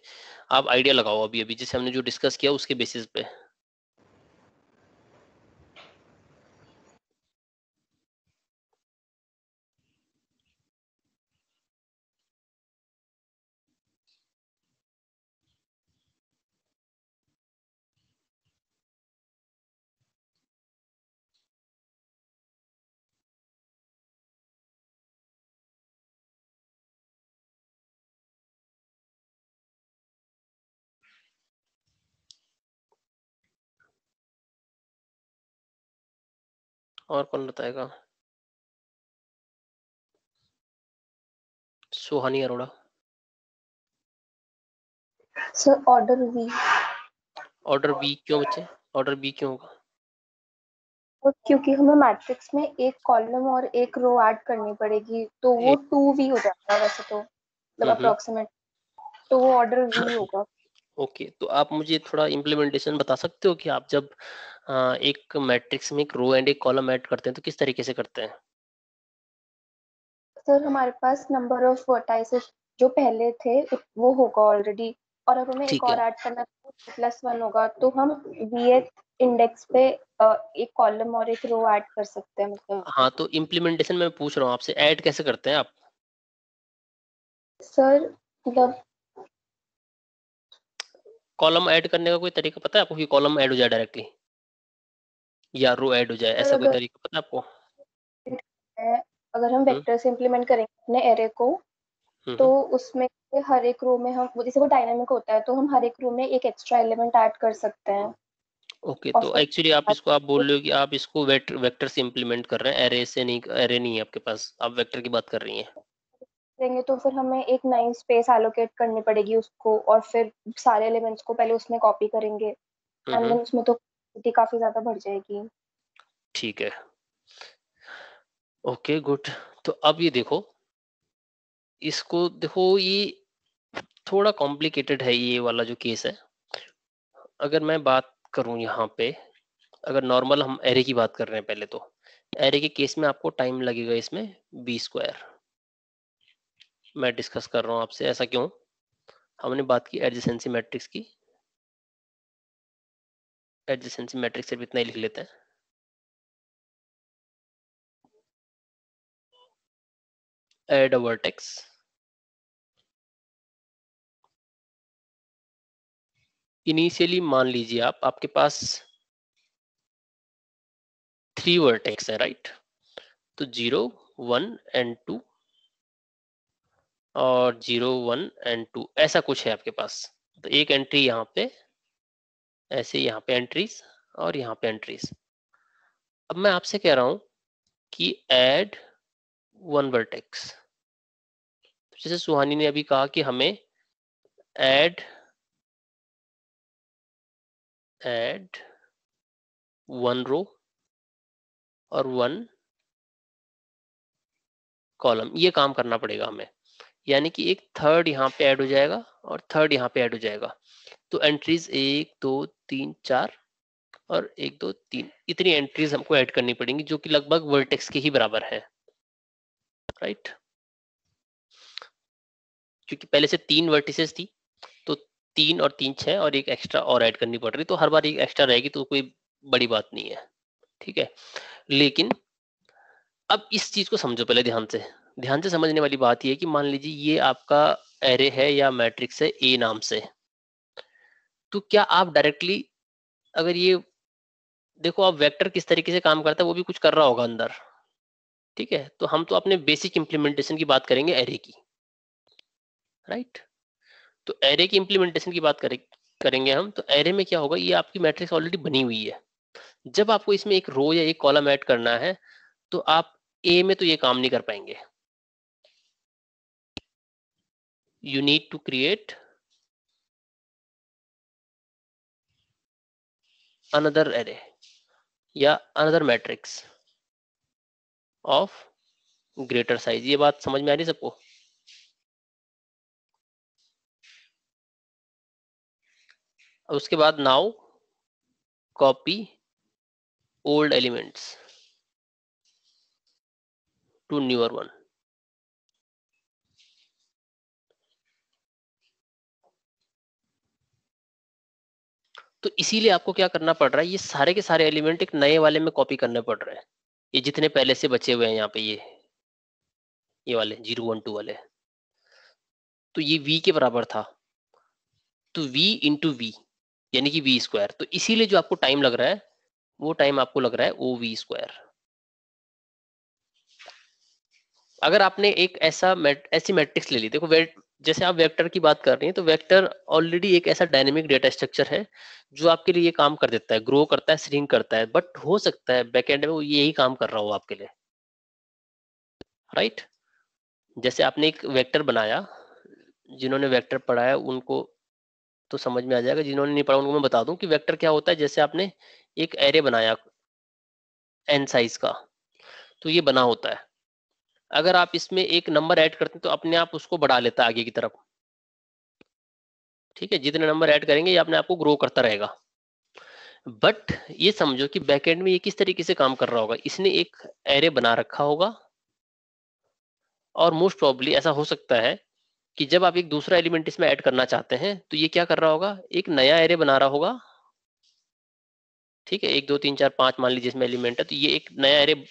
आप आइडिया लगाओ अभी अभी जैसे हमने जो डिस्कस किया उसके बेसिस पे और कौन बताएगा Suhani Arora sir order B order B क्यों बच्चे ऑर्डर बी क्यों होगा क्योंकि हमें मैट्रिक्स में एक कॉलम और एक रो ऐड करनी पड़ेगी तो वो टू वी हो जाएगा वैसे तो मतलब अप्रोक्सीमेट तो वो ऑर्डर वी होगा ओके okay, तो आप मुझे थोड़ा इम्प्लीमेंटेशन बता सकते हो कि आप जब एक मैट्रिक्स में एक रो एंड एक कॉलम ऐड करते हैं तो किस तरीके से करते हैं सर हमारे पास नंबर ऑफ वर्टाइसेस जो पहले थे वो होगा ऑलरेडी और अगर हमें एक और ऐड करना तो प्लस वन होगा तो हम बी इंडेक्स पे एक कॉलम और एक रो ऐड कर सकते हैं मतलब हाँ तो इम्प्लीमेंटेशन में पूछ रहा हूँ आपसे ऐड कैसे करते हैं आप सर मतलब कॉलम ऐड करने का कोई तरीका पता है आपको कि कॉलम ऐड हो जाए डायरेक्टली या रो ऐड हो जाए ऐसा कोई तरीका पता आपको अगर हम वेक्टर से इंप्लीमेंट करेंगे अपने एरे को हम्म, तो हम्म। उसमें हर एक रो में हम जैसे वो डायनामिक होता है तो हम हर एक रो में एक एक्स्ट्रा एलिमेंट ऐड कर सकते हैं ओके तो एक्चुअली आप इसको आप बोल रहे हो कि आप इसको वेक्टर वेक्टर से इंप्लीमेंट कर रहे हैं एरे से नहीं एरे नहीं है आपके पास आप वेक्टर की बात कर रही हैं देंगे तो फिर हमें एक नई स्पेस एलोकेट करनी पड़ेगी उसको और फिर सारे एलिमेंट्स को पहले उसमें कॉपी करेंगे एंड हम्म, देन उसमें तो क्यूरियोसिटी काफी ज्यादा बढ़ जाएगी ठीक है ओके गुड तो अब ये देखो इसको देखो ये थोड़ा कॉम्प्लिकेटेड है ये वाला जो केस है अगर मैं बात करूं यहाँ पे अगर नॉर्मल हम एरे की बात कर रहे हैं पहले तो एरे के केस में आपको टाइम लगेगा इसमें बी स्क्वायर मैं डिस्कस कर रहा हूँ आपसे ऐसा क्यों हमने बात की एडजेंसी मैट्रिक्स की एडजेंसी मैट्रिक्स सिर्फ इतना ही लिख लेते हैं एड वर्टेक्स इनिशियली मान लीजिए आप आपके पास थ्री वर्टेक्स है राइट तो जीरो वन एंड टू और जीरो वन एंड टू ऐसा कुछ है आपके पास तो एक एंट्री यहाँ पे ऐसे यहाँ पे एंट्रीज और यहाँ पे एंट्रीज अब मैं आपसे कह रहा हूं कि एड वन वर्टेक्स तो जैसे सुहानी ने अभी कहा कि हमें एड एड वन रो और वन कॉलम ये काम करना पड़ेगा हमें यानी कि एक थर्ड यहाँ पे ऐड हो जाएगा और थर्ड यहाँ पे ऐड हो जाएगा तो एंट्रीज एक दो तीन चार और एक दो तीन इतनी एंट्रीज हमको ऐड करनी पड़ेंगी जो कि लगभग वर्टेक्स के ही बराबर है राइट क्योंकि पहले से तीन वर्टिसेस थी तो तीन और तीन छह और एक एक्स्ट्रा और ऐड करनी पड़ रही तो हर बार एक एक्स्ट्रा रहेगी तो कोई बड़ी बात नहीं है ठीक है लेकिन अब इस चीज को समझो पहले ध्यान से ध्यान से समझने वाली बात यह है कि मान लीजिए ये आपका एरे है या मैट्रिक्स है ए नाम से तो क्या आप डायरेक्टली अगर ये देखो आप वेक्टर किस तरीके से काम करता है वो भी कुछ कर रहा होगा अंदर ठीक है तो हम तो अपने बेसिक इम्प्लीमेंटेशन की बात करेंगे एरे की राइट तो एरे की इम्प्लीमेंटेशन की बात करें करेंगे हम तो एरे में क्या होगा ये आपकी मैट्रिक्स ऑलरेडी बनी हुई है जब आपको इसमें एक रो या एक कॉलम ऐड करना है तो आप ए में तो ये काम नहीं कर पाएंगे you need to create another array या another matrix of greater size ये बात समझ में आ रही सबको अब उसके बाद now copy old elements to newer one तो इसीलिए आपको क्या करना पड़ रहा है ये सारे के सारे एलिमेंट एक नए वाले में कॉपी करने पड़ रहे हैं ये जितने पहले से बचे हुए हैं यहाँ पे ये ये वाले जीरो वन टू वाले तो ये v के बराबर था तो v इंटू वी यानी कि वी स्क्वायर तो इसीलिए जो आपको टाइम लग रहा है वो टाइम आपको लग रहा है ओ वी स्क्वायर अगर आपने एक ऐसा मैट, ऐसी मैट्रिक्स ले ली देखो वेट जैसे आप वेक्टर की बात कर रहे हैं तो वेक्टर ऑलरेडी एक ऐसा डायनेमिक डेटा स्ट्रक्चर है जो आपके लिए काम कर देता है ग्रो करता है श्रिंक करता है बट हो सकता है बैक एंड में वो यही काम कर रहा हो आपके लिए राइट right? जैसे आपने एक वेक्टर बनाया जिन्होंने वेक्टर पढ़ाया उनको तो समझ में आ जाएगा जिन्होंने नहीं पढ़ा उनको मैं बता दूं कि वेक्टर क्या होता है जैसे आपने एक एरे बनाया एन साइज का तो ये बना होता है अगर आप इसमें एक नंबर ऐड करते हैं तो अपने आप उसको बढ़ा लेता है आगे की तरफ ठीक है जितने नंबर ऐड करेंगे ये अपने आप को ग्रो करता रहेगा बट ये समझो कि बैकएंड में ये किस तरीके से काम कर रहा होगा इसने एक एरे बना रखा होगा और मोस्ट प्रॉब्ली ऐसा हो सकता है कि जब आप एक दूसरा एलिमेंट इसमें ऐड करना चाहते हैं तो ये क्या कर रहा होगा एक नया एरे बना रहा होगा ठीक है एक दो तीन चार पांच मान लीजिए इसमें एलिमेंट है तो ये एक नया एरे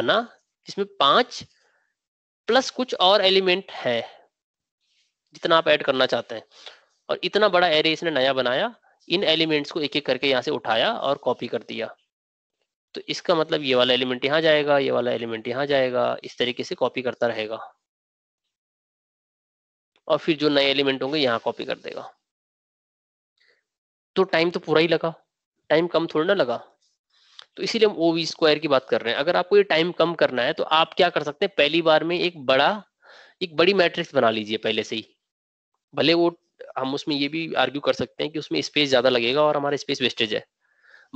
बना जिसमें पांच प्लस कुछ और एलिमेंट है जितना आप ऐड करना चाहते हैं और इतना बड़ा एरे इसने नया बनाया इन एलिमेंट्स को एक एक करके यहाँ से उठाया और कॉपी कर दिया तो इसका मतलब ये वाला एलिमेंट यहाँ जाएगा ये वाला एलिमेंट यहाँ जाएगा इस तरीके से कॉपी करता रहेगा और फिर जो नए एलिमेंट होंगे यहाँ कॉपी कर देगा तो टाइम तो पूरा ही लगा टाइम कम थोड़ा ना लगा तो इसीलिए हम ओवी स्क्वायर की बात कर रहे हैं अगर आपको ये टाइम कम करना है तो आप क्या कर सकते हैं पहली बार में एक बड़ा एक बड़ी मैट्रिक्स बना लीजिए पहले से ही भले वो हम उसमें ये भी आर्ग्यू कर सकते हैं कि उसमें स्पेस ज़्यादा लगेगा और हमारा स्पेस वेस्टेज है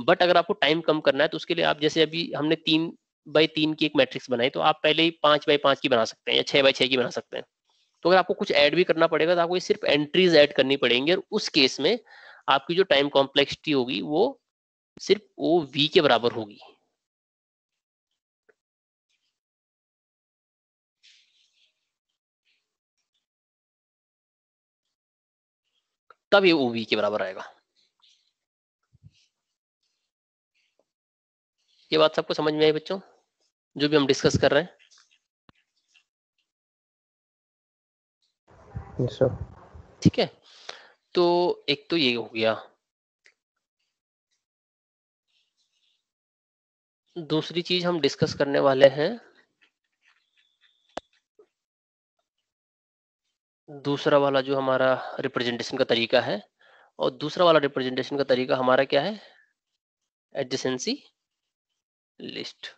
बट अगर आपको टाइम कम करना है तो उसके लिए आप जैसे अभी हमने तीन बाई तीन की एक मैट्रिक्स बनाई तो आप पहले ही पांच बाई पांच की बना सकते हैं या छः बाई छः की बना सकते हैं तो अगर आपको कुछ ऐड भी करना पड़ेगा तो आपको सिर्फ एंट्रीज ऐड करनी पड़ेंगी और उस केस में आपकी जो टाइम कॉम्प्लेक्सिटी होगी वो सिर्फ ओ वी के बराबर होगी तब ये ओ वी के बराबर आएगा ये बात सबको समझ में आई बच्चों जो भी हम डिस्कस कर रहे हैं ठीक है तो एक तो ये हो गया दूसरी चीज हम डिस्कस करने वाले हैं दूसरा वाला जो हमारा रिप्रेजेंटेशन का तरीका है और दूसरा वाला रिप्रेजेंटेशन का तरीका हमारा क्या है एडजेंसी लिस्ट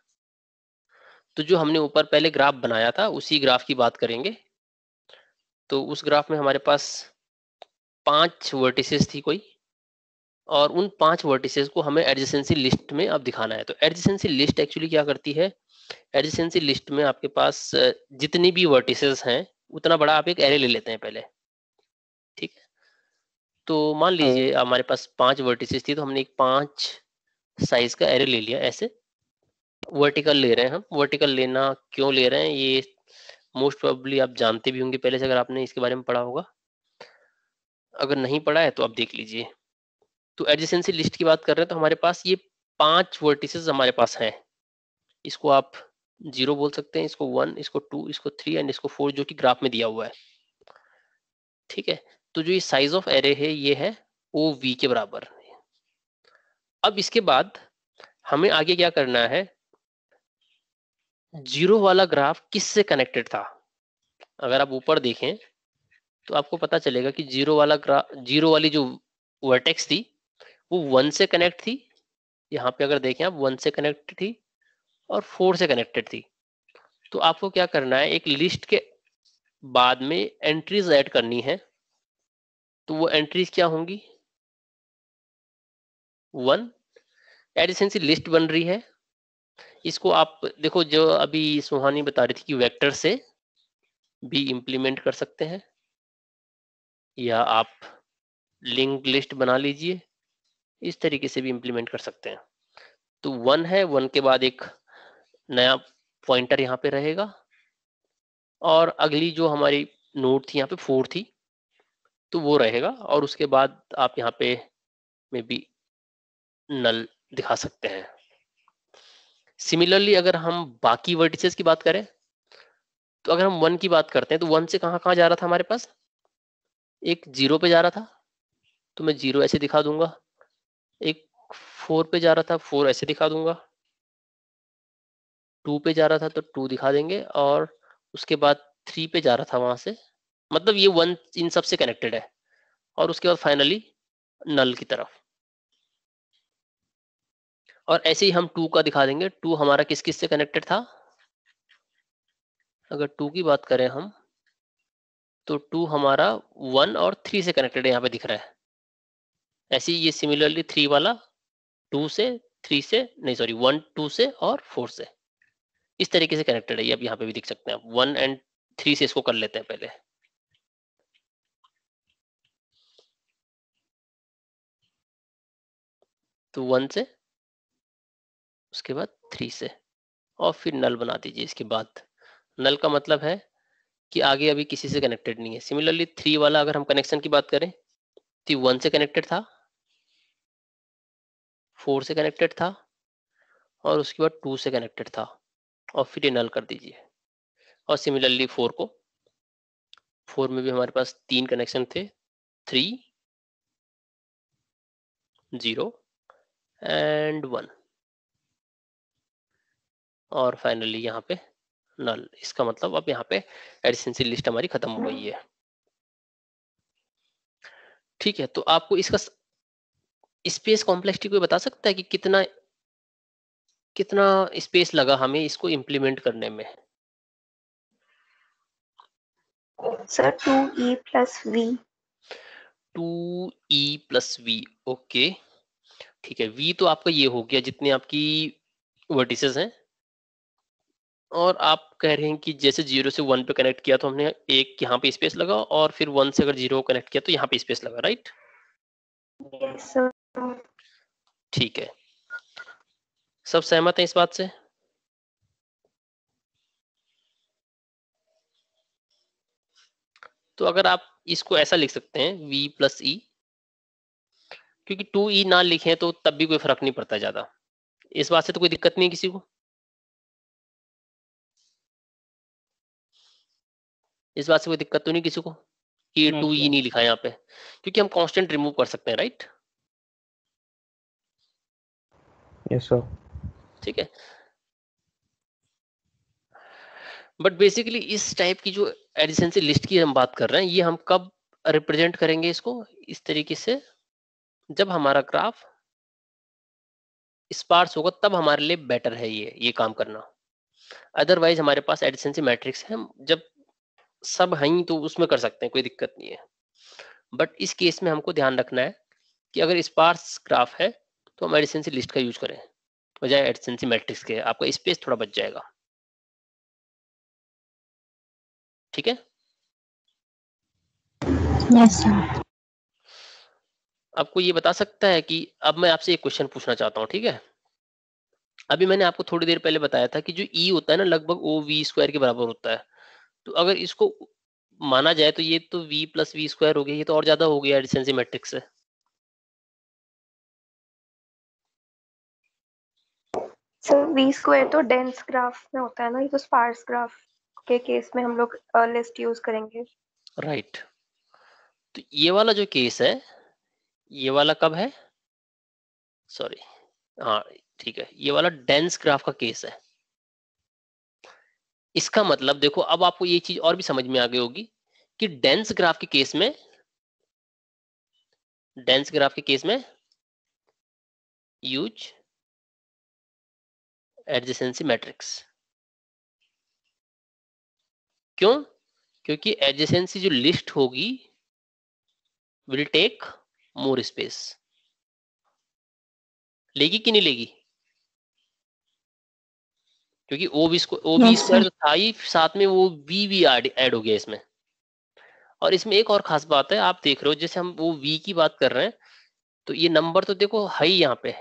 तो जो हमने ऊपर पहले ग्राफ बनाया था उसी ग्राफ की बात करेंगे तो उस ग्राफ में हमारे पास पांच वर्टिसेस थी कोई और उन पांच वर्टिसेस को हमें एडजेंसी लिस्ट में आप दिखाना है तो एडजेंसी लिस्ट एक्चुअली क्या करती है एडजेंसी लिस्ट में आपके पास जितनी भी वर्टिसेस हैं उतना बड़ा आप एक एरे ले लेते हैं पहले ठीक है तो मान हाँ। लीजिए हमारे पास पांच वर्टिसेस थी तो हमने एक पांच साइज का एरे ले लिया ऐसे वर्टिकल ले रहे हैं हम वर्टिकल लेना क्यों ले रहे हैं ये मोस्ट प्रोबली आप जानते भी होंगे पहले से अगर आपने इसके बारे में पढ़ा होगा अगर नहीं पढ़ा है तो आप देख लीजिए तो एडजेंसी लिस्ट की बात कर रहे हैं तो हमारे पास ये पांच वर्टिसेस हमारे पास हैं इसको आप जीरो बोल सकते हैं इसको वन इसको टू इसको थ्री एंड इसको फोर जो कि ग्राफ में दिया हुआ है ठीक है तो जो ये साइज ऑफ एरे है ये है ओ वी के बराबर अब इसके बाद हमें आगे क्या करना है जीरो वाला ग्राफ किससे कनेक्टेड था अगर आप ऊपर देखें तो आपको पता चलेगा कि जीरो वाला ग्राफ जीरो वाली जो वर्टेक्स थी वो वन से कनेक्ट थी यहाँ पे अगर देखें आप वन से कनेक्ट थी और फोर से कनेक्टेड थी तो आपको क्या करना है एक लिस्ट के बाद में एंट्रीज ऐड करनी है तो वो एंट्रीज क्या होंगी वन एडिसेंसी लिस्ट बन रही है इसको आप देखो जो अभी सुहानी बता रही थी कि वेक्टर से भी इम्प्लीमेंट कर सकते हैं या आप लिंक लिस्ट बना लीजिए इस तरीके से भी इम्प्लीमेंट कर सकते हैं तो वन है वन के बाद एक नया पॉइंटर यहाँ पे रहेगा और अगली जो हमारी नोट थी यहाँ पे फोर थी तो वो रहेगा और उसके बाद आप यहाँ पे मे बी नल दिखा सकते हैं सिमिलरली अगर हम बाकी वर्टिसेस की बात करें तो अगर हम वन की बात करते हैं तो वन से कहाँ कहाँ जा रहा था हमारे पास एक जीरो पे जा रहा था तो मैं जीरो ऐसे दिखा दूंगा एक फोर पे जा रहा था फोर ऐसे दिखा दूंगा टू पे जा रहा था तो टू दिखा देंगे और उसके बाद थ्री पे जा रहा था वहां से मतलब ये वन इन सब से कनेक्टेड है और उसके बाद फाइनली नल की तरफ और ऐसे ही हम टू का दिखा देंगे टू हमारा किस किस से कनेक्टेड था अगर टू की बात करें हम तो टू हमारा वन और थ्री से कनेक्टेड यहाँ पे दिख रहा है ऐसे ही ये सिमिलरली थ्री वाला टू से थ्री से नहीं सॉरी वन टू से और फोर से इस तरीके से कनेक्टेड है ये अब यहाँ पे भी दिख सकते हैं वन एंड थ्री से इसको कर लेते हैं पहले तो वन से उसके बाद थ्री से और फिर नल बना दीजिए इसके बाद नल का मतलब है कि आगे अभी किसी से कनेक्टेड नहीं है सिमिलरली थ्री वाला अगर हम कनेक्शन की बात करें तो वन से कनेक्टेड था फोर से कनेक्टेड था और उसके बाद टू से कनेक्टेड था और फिर ये नल कर दीजिए और सिमिलरली फोर को फोर में भी हमारे पास तीन कनेक्शन थे थ्री जीरो एंड वन और फाइनली यहाँ पे नल इसका मतलब अब यहाँ पे एडिशनसी लिस्ट हमारी खत्म हो गई है ठीक है तो आपको इसका स्पेस कॉम्प्लेक्सिटी कोई बता सकता है कि कितना कितना स्पेस लगा हमें इसको इम्प्लीमेंट करने में sir two E plus V two E plus V okay ठीक है वी तो आपका ये हो गया जितने आपकी वर्टिसेस हैं और आप कह रहे हैं कि जैसे जीरो से वन पे कनेक्ट किया तो हमने एक यहाँ पे स्पेस लगा और फिर वन से अगर जीरो कनेक्ट किया तो यहाँ पे स्पेस लगा राइट yes, ठीक है सब सहमत हैं इस बात से तो अगर आप इसको ऐसा लिख सकते हैं v प्लस ई e, क्योंकि टू ई e ना लिखें तो तब भी कोई फर्क नहीं पड़ता ज्यादा इस बात से तो कोई दिक्कत नहीं है किसी को इस बात से कोई दिक्कत तो नहीं किसी को कि टू ई e नहीं लिखा यहाँ पे क्योंकि हम कांस्टेंट रिमूव कर सकते हैं राइट यस सर ठीक है बट बेसिकली इस टाइप की जो एडिशेंसी लिस्ट की हम बात कर रहे हैं ये हम कब रिप्रेजेंट करेंगे इसको इस तरीके से जब हमारा ग्राफ स्पार्स होगा तब हमारे लिए बेटर है ये ये काम करना अदरवाइज हमारे पास एडिसेंसी मैट्रिक्स है जब सब हैं तो उसमें कर सकते हैं कोई दिक्कत नहीं है बट इस केस में हमको ध्यान रखना है कि अगर स्पार्स ग्राफ है तो हम एडिसेंसी लिस्ट का यूज करें बजाय एडिसेंसी मैट्रिक्स के आपका स्पेस थोड़ा बच जाएगा ठीक है yes, आपको ये बता सकता है कि अब मैं आपसे एक क्वेश्चन पूछना चाहता हूँ ठीक है अभी मैंने आपको थोड़ी देर पहले बताया था कि जो ई e होता है ना लगभग ओ वी स्क्वायर के बराबर होता है तो अगर इसको माना जाए तो ये तो v प्लस वी स्क्वायर हो गया ये तो और ज्यादा हो गया एडिसेंसी मैट्रिक्स से सर वी स्क्वायर तो डेंस ग्राफ में होता है ना ये तो स्पार्स ग्राफ के केस में हम लोग लिस्ट यूज करेंगे राइट तो ये वाला जो केस है ये वाला कब है सॉरी हाँ ठीक है ये वाला डेंस ग्राफ का केस है इसका मतलब देखो अब आपको ये चीज और भी समझ में आ गई होगी कि डेंस ग्राफ के केस में डेंस ग्राफ के केस में यूज एडजेंसी मैट्रिक्स क्यों क्योंकि एडजेंसी जो लिस्ट होगी विल टेक मोर स्पेस लेगी कि नहीं लेगी क्योंकि O B O B square जो था ही साथ में वो वी भी ऐड हो गया इसमें और इसमें एक और खास बात है आप देख रहे हो जैसे हम वो वी की बात कर रहे हैं तो ये नंबर तो देखो है ही यहाँ पे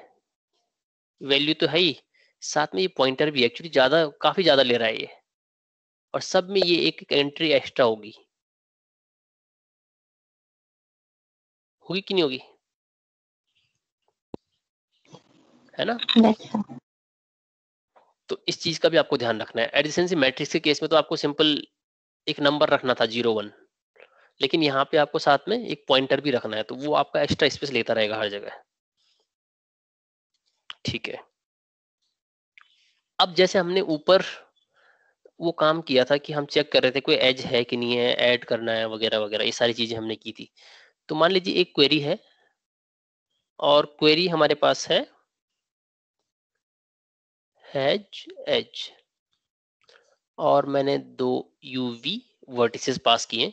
वैल्यू तो है ही साथ में ये पॉइंटर भी एक्चुअली ज़्यादा काफ़ी ज़्यादा ले रहा है ये और सब में ये एक एक एंट्री एक्स्ट्रा होगी होगी कि नहीं होगी है ना तो इस चीज का भी आपको ध्यान रखना है एडिसेंसी मैट्रिक्स के केस में तो आपको सिंपल एक नंबर रखना था जीरो वन लेकिन यहाँ पे आपको साथ में एक पॉइंटर भी रखना है तो वो आपका एक्स्ट्रा स्पेस लेता रहेगा हर जगह ठीक है अब जैसे हमने ऊपर वो काम किया था कि हम चेक कर रहे थे कोई एज है कि नहीं है ऐड करना है वगैरह वगैरह ये सारी चीजें हमने की थी तो मान लीजिए एक क्वेरी है और क्वेरी हमारे पास है हैज एज और मैंने दो यूवी वर्टिसेस पास किए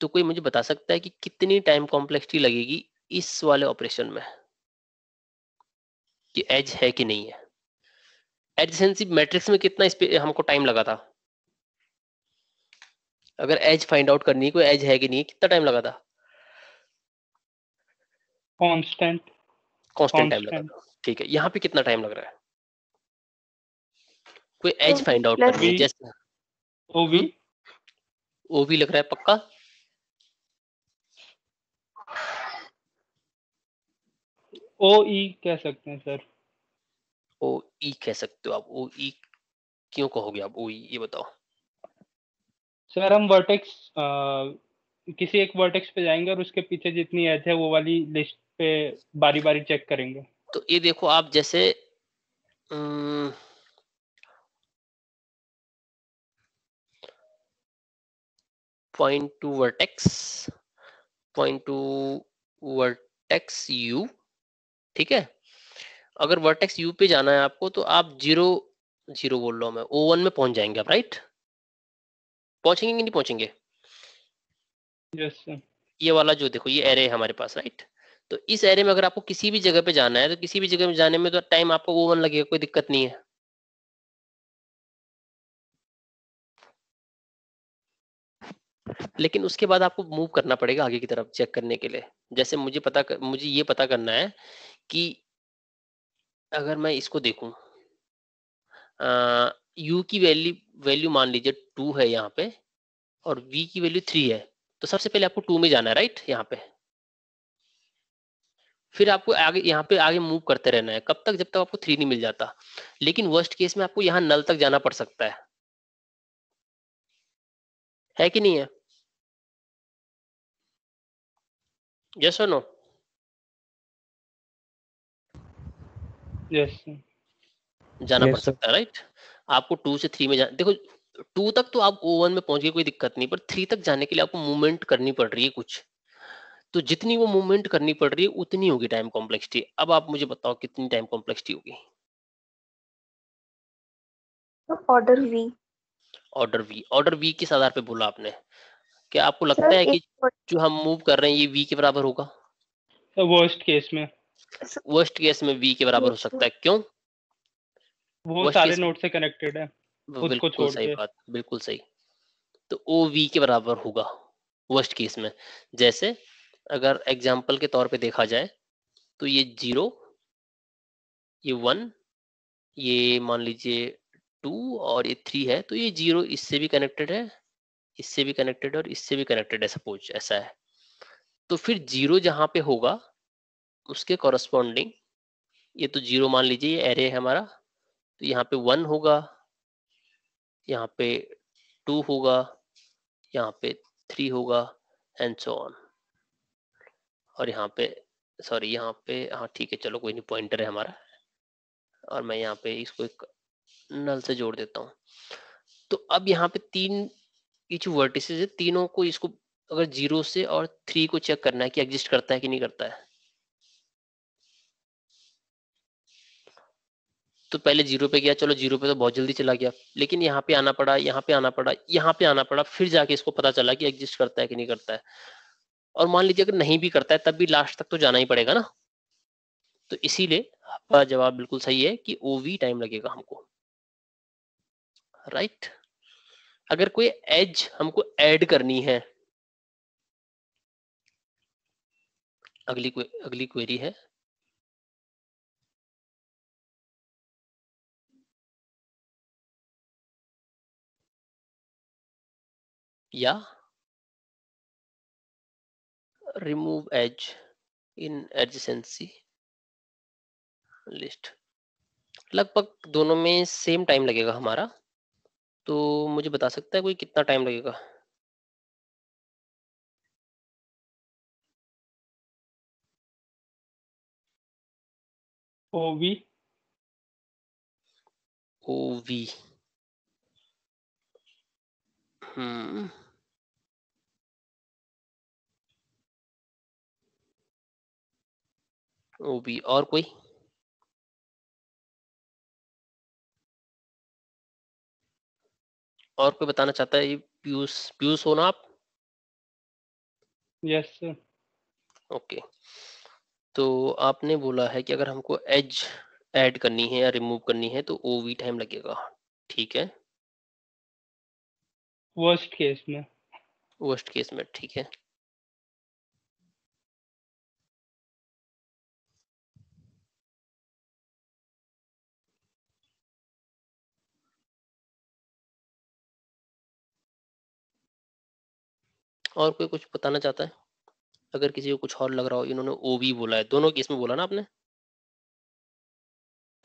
तो कोई मुझे बता सकता है कि कितनी टाइम कॉम्प्लेक्सिटी लगेगी इस वाले ऑपरेशन में कि एज है कि नहीं है एडजेंसी मैट्रिक्स में कितना हमको टाइम लगा था अगर एज फाइंड आउट करनी है कोई एज है कि नहीं कितना टाइम लगा था कांस्टेंट कांस्टेंट टाइम लगा था ठीक है यहाँ पे कितना टाइम लग रहा है कोई एज फाइंड आउट करनी है जैसे ओवी ओवी हम्म? लग रहा है पक्का ओ ई e कह सकते हैं सर ओ ई e कह सकते हो आप ओ ई e क्यों कहोगे आप ओ ई e, ये बताओ सर हम वर्टेक्स किसी एक वर्टेक्स पे जाएंगे और उसके पीछे जितनी एज है वो वाली लिस्ट पे बारी बारी चेक करेंगे तो ये देखो आप जैसे point to vertex point to vertex you ठीक है अगर वर्टेक्स यू पे जाना है आपको तो आप जीरो जीरो बोल रहा हूँ मैं ओ वन में पहुंच जाएंगे आप राइट पहुंचेंगे कि नहीं पहुंचेंगे yes, ये वाला जो देखो ये एरे है हमारे पास राइट तो इस एरे में अगर आपको किसी भी जगह पे जाना है तो किसी भी जगह में जाने में तो टाइम आपको ओ वन लगेगा कोई दिक्कत नहीं है लेकिन उसके बाद आपको मूव करना पड़ेगा आगे की तरफ चेक करने के लिए जैसे मुझे पता कर, मुझे ये पता करना है कि अगर मैं इसको देखूं यू की वैल्यू वैल्यू मान लीजिए टू है यहाँ पे और वी की वैल्यू थ्री है तो सबसे पहले आपको टू में जाना है राइट यहाँ पे फिर आपको आगे यहाँ पे आगे मूव करते रहना है कब तक जब तक आपको थ्री नहीं मिल जाता लेकिन वर्स्ट केस में आपको यहाँ नल तक जाना पड़ सकता है है कि नहीं है यस और नो जाना पड़ सकता है राइट आपको टू से थ्री में जाना देखो टू तक तो आप ओ वन में पहुंच गए कोई दिक्कत नहीं पर थ्री तक जाने के लिए आपको मूवमेंट करनी पड़ रही है कुछ तो जितनी वो मूवमेंट करनी पड़ रही है उतनी होगी टाइम कॉम्प्लेक्सिटी अब आप मुझे बताओ कितनी टाइम कॉम्प्लेक्सिटी होगी order V order V order V किस आधार पे बोला आपने क्या आपको लगता है कि जो हम मूव कर रहे हैं ये वी के बराबर होगा वर्स्ट केस में वर्स्ट केस में वी के बराबर हो सकता है क्यों वो सारे नोड से कनेक्टेड है बिल्कुल सही बात बिल्कुल सही तो ओ वी के बराबर होगा वर्स्ट केस में जैसे अगर एग्जांपल के तौर पे देखा जाए तो ये जीरो ये वन ये मान लीजिए टू और ये थ्री है तो ये जीरो इससे भी कनेक्टेड है इससे भी कनेक्टेड और इससे भी कनेक्टेड है सपोज ऐसा है तो फिर जीरो जहां पे होगा उसके कॉरस्पॉन्डिंग ये तो जीरो मान लीजिए ये एरे है हमारा तो यहाँ पे वन होगा यहाँ पे टू होगा यहाँ पे थ्री होगा एंड सो ऑन और यहाँ पे सॉरी यहाँ पे हाँ ठीक है चलो कोई नहीं पॉइंटर है हमारा और मैं यहाँ पे इसको एक नल से जोड़ देता हूँ तो अब यहाँ पे तीन ये जो है तीनों को इसको अगर जीरो से और थ्री को चेक करना है कि एग्जिस्ट करता है कि नहीं करता है तो पहले जीरो पे गया चलो जीरो पे तो बहुत जल्दी चला गया लेकिन यहाँ पे आना पड़ा यहाँ पे आना पड़ा यहाँ पे आना पड़ा फिर जाके इसको पता चला कि एग्जिस्ट करता है कि नहीं करता है और मान लीजिए अगर नहीं भी करता है तब भी लास्ट तक तो जाना ही पड़ेगा ना तो इसीलिए आपका जवाब बिल्कुल सही है कि ओ वी टाइम लगेगा हमको राइट अगर कोई एज हमको एड करनी है अगली अगली क्वेरी है yeah remove edge in adjacency list लगभग दोनों में सेम टाइम लगेगा हमारा तो मुझे बता सकता है कोई कितना टाइम लगेगा ओवी ओवी हम्म भी और कोई और कोई बताना चाहता है पीयूष प्यूस हो ना आप यस सर ओके तो आपने बोला है कि अगर हमको एज ऐड करनी है या रिमूव करनी है तो ओ वी टाइम लगेगा ठीक है वर्स्ट केस में वर्स्ट केस में ठीक है और कोई कुछ बताना चाहता है अगर किसी को कुछ और लग रहा हो इन्होंने ओ बोला है दोनों केस में बोला ना आपने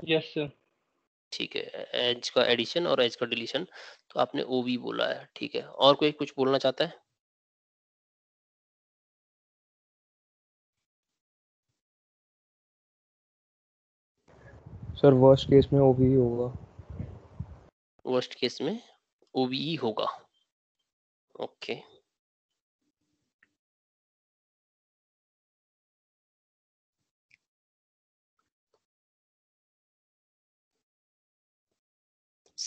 यस yes, सर ठीक है एज का एडिशन और एज का डिलीशन तो आपने ओ बी बोला है ठीक है और कोई कुछ बोलना चाहता है सर वर्स्ट केस में ओबी होगा वर्स्ट केस में ओबी होगा ओके okay.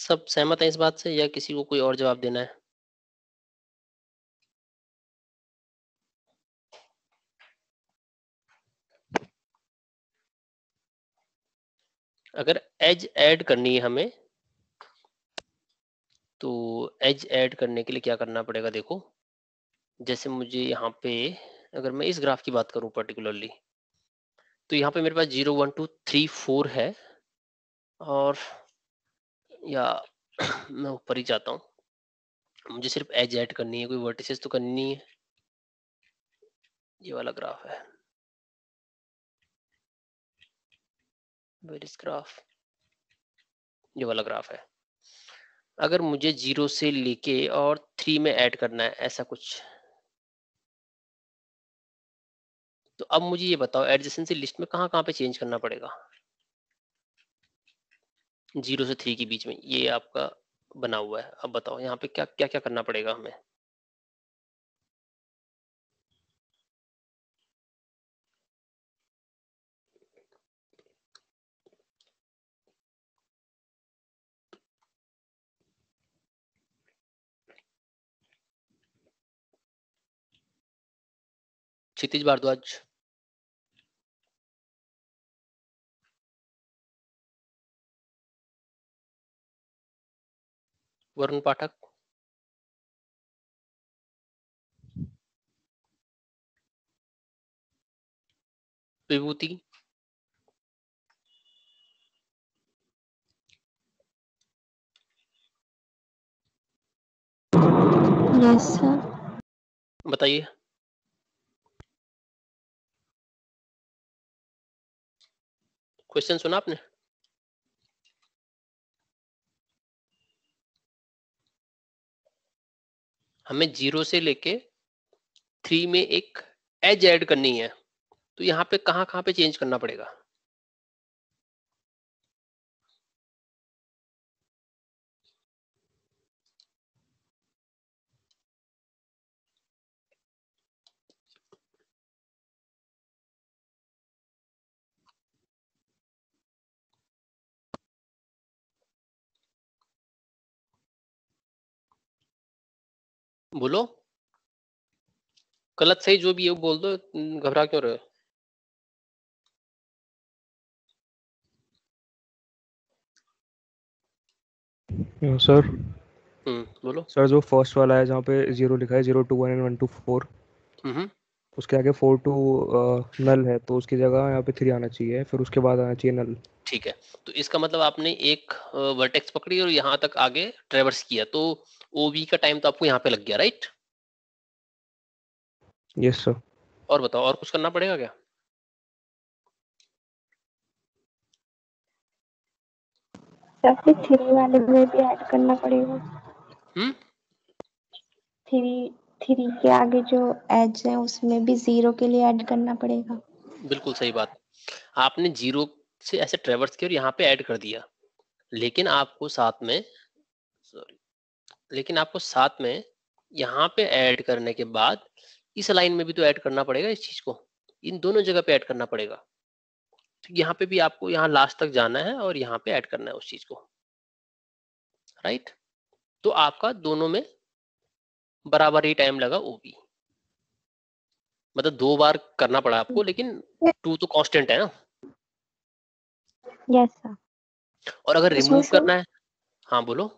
सब सहमत हैं इस बात से या किसी को कोई और जवाब देना है अगर एज ऐड करनी है हमें तो एज ऐड करने के लिए क्या करना पड़ेगा देखो जैसे मुझे यहाँ पे अगर मैं इस ग्राफ की बात करूँ पर्टिकुलरली तो यहाँ पे मेरे पास zero one two three four है और या मैं ऊपर ही जाता हूँ मुझे सिर्फ एज ऐड करनी है कोई वर्टिसेस तो करनी नहीं है ये वाला ग्राफ है ग्राफ ये वाला ग्राफ है अगर मुझे जीरो से लेके और थ्री में ऐड करना है ऐसा कुछ तो अब मुझे ये बताओ एडजेसेंसी लिस्ट में कहाँ कहाँ पे चेंज करना पड़ेगा जीरो से थ्री के बीच में ये आपका बना हुआ है अब बताओ यहाँ पे क्या क्या क्या करना पड़ेगा हमें क्षितिज भारद्वाज वरुण पाठक विभूति yes, बताइए क्वेश्चन सुना आपने हमें जीरो से लेके थ्री में एक एज ऐड करनी है तो यहाँ पे कहाँ कहाँ पे चेंज करना पड़ेगा बोलो गलत सही जो भी है वो बोल दो घबरा क्यों रहे हो हाँ, सर हम्म, बोलो सर जो फर्स्ट वाला है जहाँ पे जीरो लिखा है zero two one and one two four उसके आगे फोर टू नल है तो उसकी जगह यहाँ पे थ्री आना चाहिए फिर उसके बाद आना चाहिए नल ठीक है तो इसका मतलब आपने एक वर्टेक्स पकड़ी और यहाँ तक आगे ट्रेवर्स किया तो ओवी का टाइम तो आपको यहाँ पे लग गया राइट यस सर और बताओ और कुछ करना पड़ेगा क्या थ्री वाले में भी ऐड करना पड़ेगा हम्म थ्री थ्री के आगे जो एज है उसमें भी जीरो के लिए ऐड करना पड़ेगा बिल्कुल सही बात आपने जीरो से ऐसे ट्रेवर्स किया और यहाँ पे ऐड कर दिया लेकिन आपको साथ में लेकिन आपको साथ में यहाँ पे ऐड करने के बाद इस लाइन में भी तो ऐड करना पड़ेगा इस चीज को इन दोनों जगह पे ऐड करना पड़ेगा तो यहाँ पे भी आपको यहाँ लास्ट तक जाना है और यहाँ पे ऐड करना है उस चीज को राइट तो आपका दोनों में बराबर ही टाइम लगा वो भी मतलब दो बार करना पड़ा आपको लेकिन टू तो कांस्टेंट है ना यस yes, सर और अगर रिमूव करना है हाँ बोलो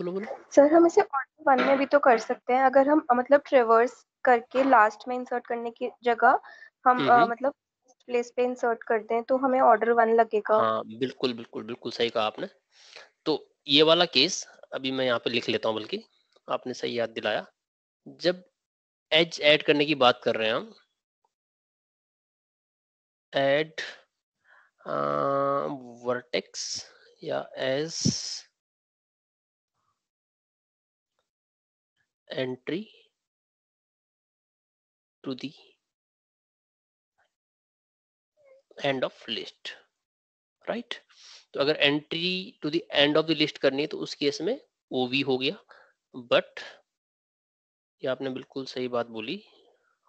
बोलो बोलो सर हम इसे ऑर्डर वन में भी तो कर सकते हैं अगर हम मतलब ट्रेवर्स करके लास्ट में इंसर्ट करने की जगह हम आ, हम्म, हम्म। मतलब प्लेस पे इंसर्ट कर दें तो हमें ऑर्डर वन लगेगा हाँ बिल्कुल बिल्कुल बिल्कुल सही कहा आपने तो ये वाला केस अभी मैं यहाँ पे लिख लेता हूँ बल्कि आपने सही याद दिलाया जब एज ऐड करने की बात कर रहे हैं हम एड वर्टेक्स या edge entry to the end of list right तो अगर entry to the end of the list करनी है तो उस केस में ओ वी हो गया बट ये आपने बिल्कुल सही बात बोली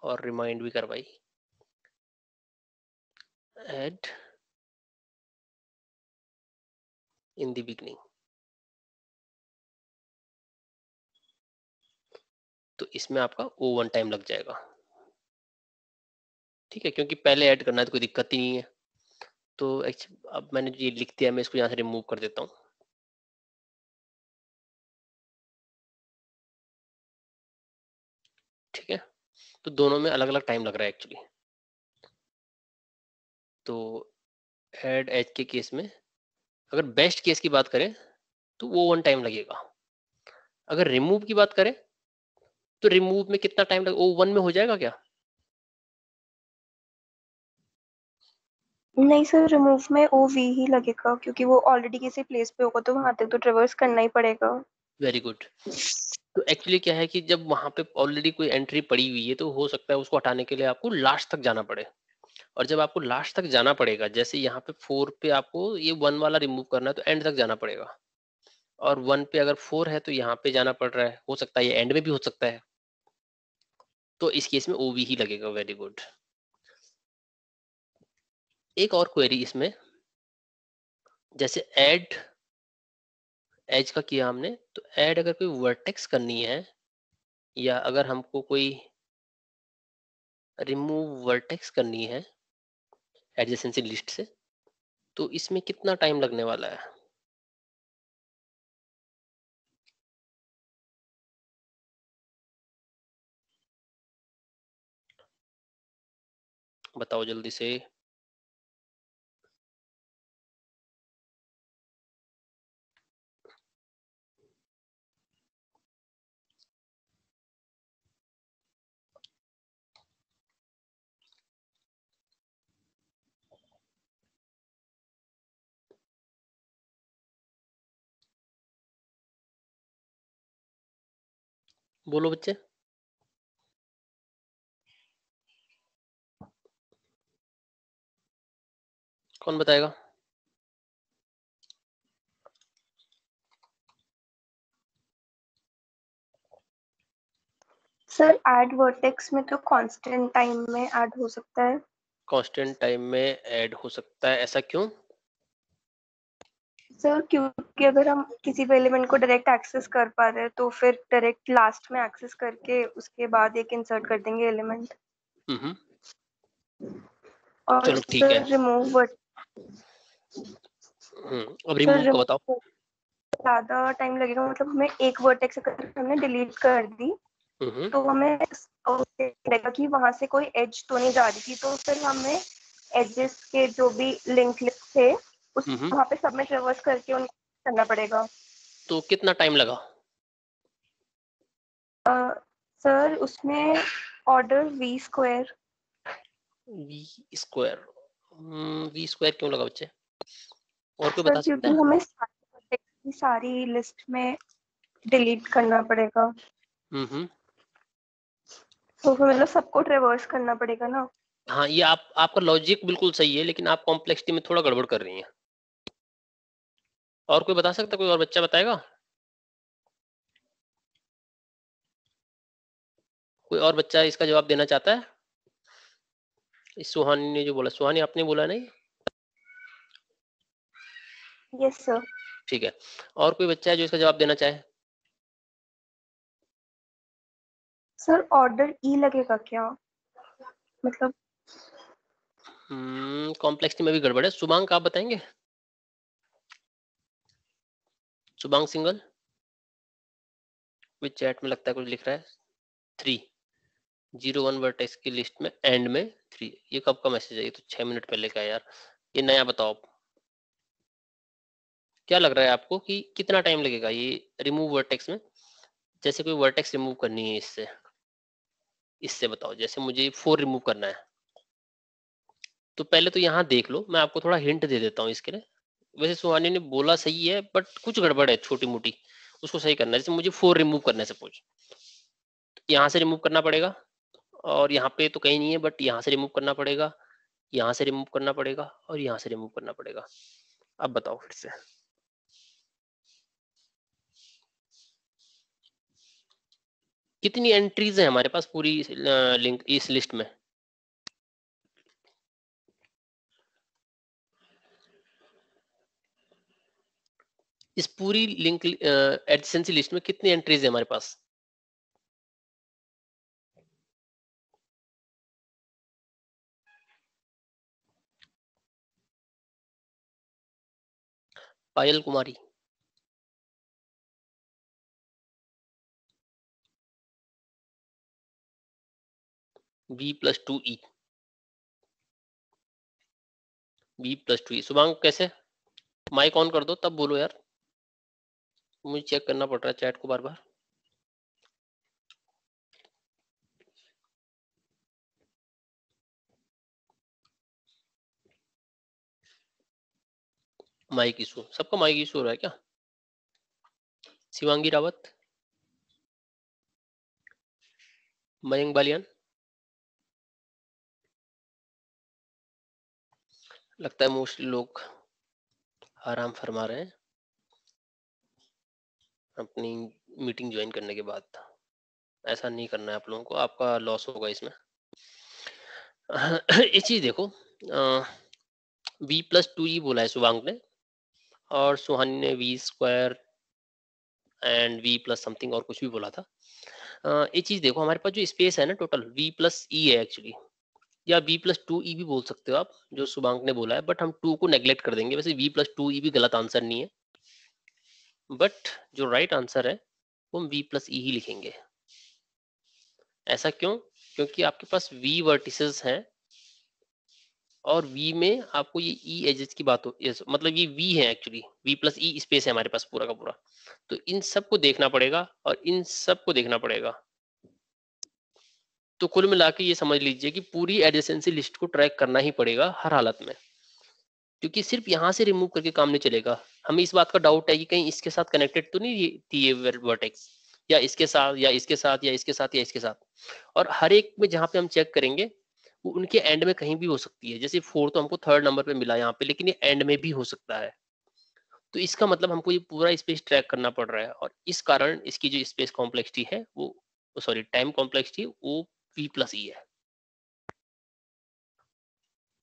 और रिमाइंड भी करवाई एड इन द बिगनिंग तो इसमें आपका ओ वन टाइम लग जाएगा ठीक है क्योंकि पहले ऐड करना है तो कोई दिक्कत ही नहीं है तो अब मैंने ये लिख दिया मैं इसको यहाँ से रिमूव कर देता हूँ ठीक है तो दोनों में अलग अलग टाइम लग रहा है एक्चुअली तो एड एच के केस में अगर बेस्ट केस की बात करें तो वो वन टाइम लगेगा अगर रिमूव की बात करें तो रिमूव में कितना टाइम लगेगा ओ वन में हो जाएगा क्या नहीं सर रिमूव में ओ वी ही लगेगा क्योंकि वो ऑलरेडी किसी प्लेस पे होगा तो वहां तक तो ट्रेवर्स करना ही पड़ेगा वेरी गुड तो एक्चुअली क्या है कि जब वहां पे ऑलरेडी कोई एंट्री पड़ी हुई है तो हो सकता है उसको हटाने के लिए आपको लास्ट तक जाना पड़े और जब आपको लास्ट तक जाना पड़ेगा जैसे यहाँ पे फोर पे आपको ये वन वाला रिमूव करना है तो एंड तक जाना पड़ेगा और वन पे अगर फोर है तो यहाँ पे जाना पड़ रहा है हो सकता है ये एंड में भी हो सकता है तो इस केस में ओवी ही लगेगा वेरी गुड एक और क्वेरी इसमें जैसे एड एज का किया हमने तो एड अगर कोई वर्टेक्स करनी है या अगर हमको कोई रिमूव वर्टेक्स करनी है एडजेसेंसी लिस्ट से तो इसमें कितना टाइम लगने वाला है बताओ जल्दी से बोलो बच्चे कौन बताएगा सर ऐड वर्टेक्स में तो कांस्टेंट टाइम में ऐड हो सकता है कांस्टेंट टाइम में ऐड हो सकता है ऐसा क्यों सर क्योंकि अगर हम किसी भी एलिमेंट को डायरेक्ट एक्सेस कर पा रहे हैं तो फिर डायरेक्ट लास्ट में एक्सेस करके उसके बाद एक इंसर्ट कर देंगे एलिमेंट हम्म। और चलो ठीक है रिमूव वर्ट हम्म, अब रिमूव का बताओ ज्यादा टाइम लगेगा मतलब हमें एक वर्टेक्स अगर हमने डिलीट कर दी हम्म। तो हमें लगेगा कि वहां से कोई एज तो नहीं जा रही थी तो फिर हमें एजेस के जो भी लिंक लिस्ट थे उस हम्म। वहां पे सब में रिवर्स करके उनको करना पड़ेगा तो कितना टाइम लगा सर उसमें order V square V square hmm, V square क्यों लगा बच्चे और कोई बता सकते हैं हमें सारी, की सारी लिस्ट में डिलीट करना पड़ेगा हम्म तो फिर मतलब सबको ट्रेवर्स करना पड़ेगा ना हाँ ये आप आपका लॉजिक बिल्कुल सही है लेकिन आप कॉम्प्लेक्सिटी में थोड़ा गड़बड़ कर रही हैं और कोई बता सकता है कोई और बच्चा बताएगा कोई और बच्चा इसका जवाब देना चाहता है सुहानी ने जो बोला सुहानी आपने बोला नहीं यस सर ठीक है और कोई बच्चा है जो इसका जवाब देना चाहे सर ऑर्डर ई लगेगा क्या मतलब कॉम्प्लेक्सिटी हम्म, में भी गड़बड़ है सुबांग आप बताएंगे सुबांग सिंगल विच चैट में लगता है कुछ लिख रहा है थ्री जीरो वन वर्टेक्स की लिस्ट में एंड में थ्री ये कब का मैसेज है ये तो छह मिनट पहले का यार ये नया बताओ आप क्या लग रहा है आपको कि कितना टाइम लगेगा ये रिमूव वर्टेक्स में जैसे कोई वर्टेक्स रिमूव करनी है इससे इससे बताओ जैसे मुझे फोर रिमूव करना है तो पहले तो यहाँ देख लो मैं आपको थोड़ा हिंट दे देता हूँ इसके लिए वैसे सुहानी ने बोला सही है बट कुछ गड़बड़ है छोटी मोटी उसको सही करना है जैसे मुझे फोर रिमूव करना है सपोज यहाँ से रिमूव करना पड़ेगा और यहाँ पे तो कहीं नहीं है बट यहाँ से रिमूव करना पड़ेगा यहाँ से रिमूव करना पड़ेगा और यहाँ से रिमूव करना पड़ेगा अब बताओ फिर से कितनी एंट्रीज है हमारे पास पूरी लिंक इस लिस्ट में इस पूरी लिंक एडसेंसी लिस्ट में कितनी एंट्रीज है हमारे पास Payal Kumari B plus two E B plus two E Shubhang कैसे माइक ऑन कर दो तब बोलो यार मुझे चेक करना पड़ रहा है चैट को बार बार माइक इशू सबका माइक इशू हो रहा है क्या शिवांगी रावत मयंक बालियान लगता है मोस्टली लोग आराम फरमा रहे हैं अपनी मीटिंग ज्वाइन करने के बाद ऐसा नहीं करना है आप लोगों को आपका लॉस होगा इसमें ये चीज देखो बी प्लस टू जी बोला है सुभांग ने और सुहानी ने V square and V plus something और कुछ भी बोला था ये चीज़ देखो हमारे पास जो स्पेस है ना टोटल वी प्लस ई है एक्चुअली या वी प्लस टू ई भी बोल सकते हो आप जो सुबांक ने बोला है बट हम टू को नेग्लेक्ट कर देंगे वैसे वी प्लस टू ई भी गलत आंसर नहीं है बट जो राइट right आंसर है वो हम वी प्लस ई ही लिखेंगे ऐसा क्यों क्योंकि आपके पास वी वर्टिसेस हैं और v में आपको ये ई e एजेस की बात हो yes, मतलब ये v है actually v plus E space है हमारे पास पूरा का पूरा तो इन सब को देखना पड़ेगा और इन सब को देखना पड़ेगा तो कुल मिला के ये समझ लीजिए कि पूरी एडजेंसी लिस्ट को ट्रैक करना ही पड़ेगा हर हालत में क्योंकि सिर्फ यहाँ से रिमूव करके काम नहीं चलेगा हमें इस बात का डाउट है कि कहीं इसके साथ कनेक्टेड तो नहीं थी ये वर्टेक्स या इसके साथ या इसके साथ या इसके साथ या इसके साथ और हर एक में जहाँ पे हम चेक करेंगे उनके एंड में कहीं भी हो सकती है जैसे फोर तो हमको थर्ड नंबर पे मिला यहाँ पे लेकिन ये एंड में भी हो सकता है तो इसका मतलब हमको ये पूरा स्पेस ट्रैक करना पड़ रहा है और इस कारण इसकी जो स्पेस कॉम्प्लेक्सिटी है वो सॉरी टाइम कॉम्प्लेक्सिटी वो वी प्लस ई है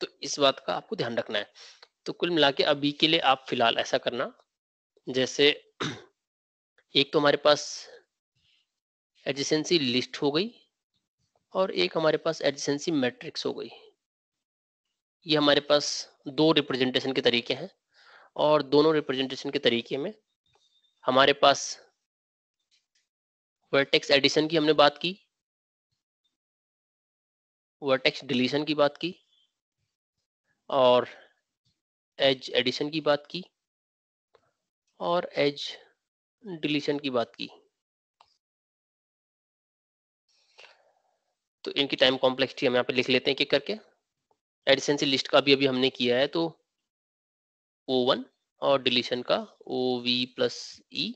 तो इस बात का आपको ध्यान रखना है तो कुल मिला के अभी के लिए आप फिलहाल ऐसा करना जैसे एक तो हमारे पास एडजेंसी लिस्ट हो गई और एक हमारे पास एडजेंसी मैट्रिक्स हो गई ये हमारे पास दो रिप्रेजेंटेशन के तरीके हैं और दोनों रिप्रेजेंटेशन के तरीके में हमारे पास वर्टेक्स एडिशन की हमने बात की वर्टेक्स डिलीशन की बात की और एज एडिशन की बात की और एज डिलीशन की बात की तो इनकी टाइम कॉम्प्लेक्सिटी हम यहाँ पे लिख लेते हैं एक करके एडिशन से लिस्ट का अभी अभी हमने किया है तो ओ वन और डिलीशन का ओ वी प्लस ई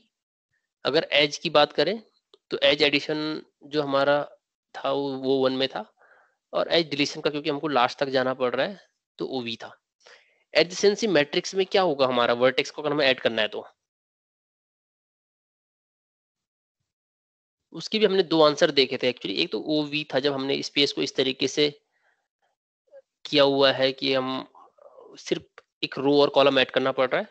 अगर एज की बात करें तो एज एडिशन जो हमारा था वो वन में था और एज डिलीशन का क्योंकि हमको लास्ट तक जाना पड़ रहा है तो ओ वी था एडिसेंसी मैट्रिक्स में क्या होगा हमारा वर्टेक्स को अगर हमें ऐड करना है तो उसके भी हमने दो आंसर देखे थे एक्चुअली एक तो ओ वी था जब हमने स्पेस को इस तरीके से किया हुआ है कि हम सिर्फ एक रो और कॉलम ऐड करना पड़ रहा है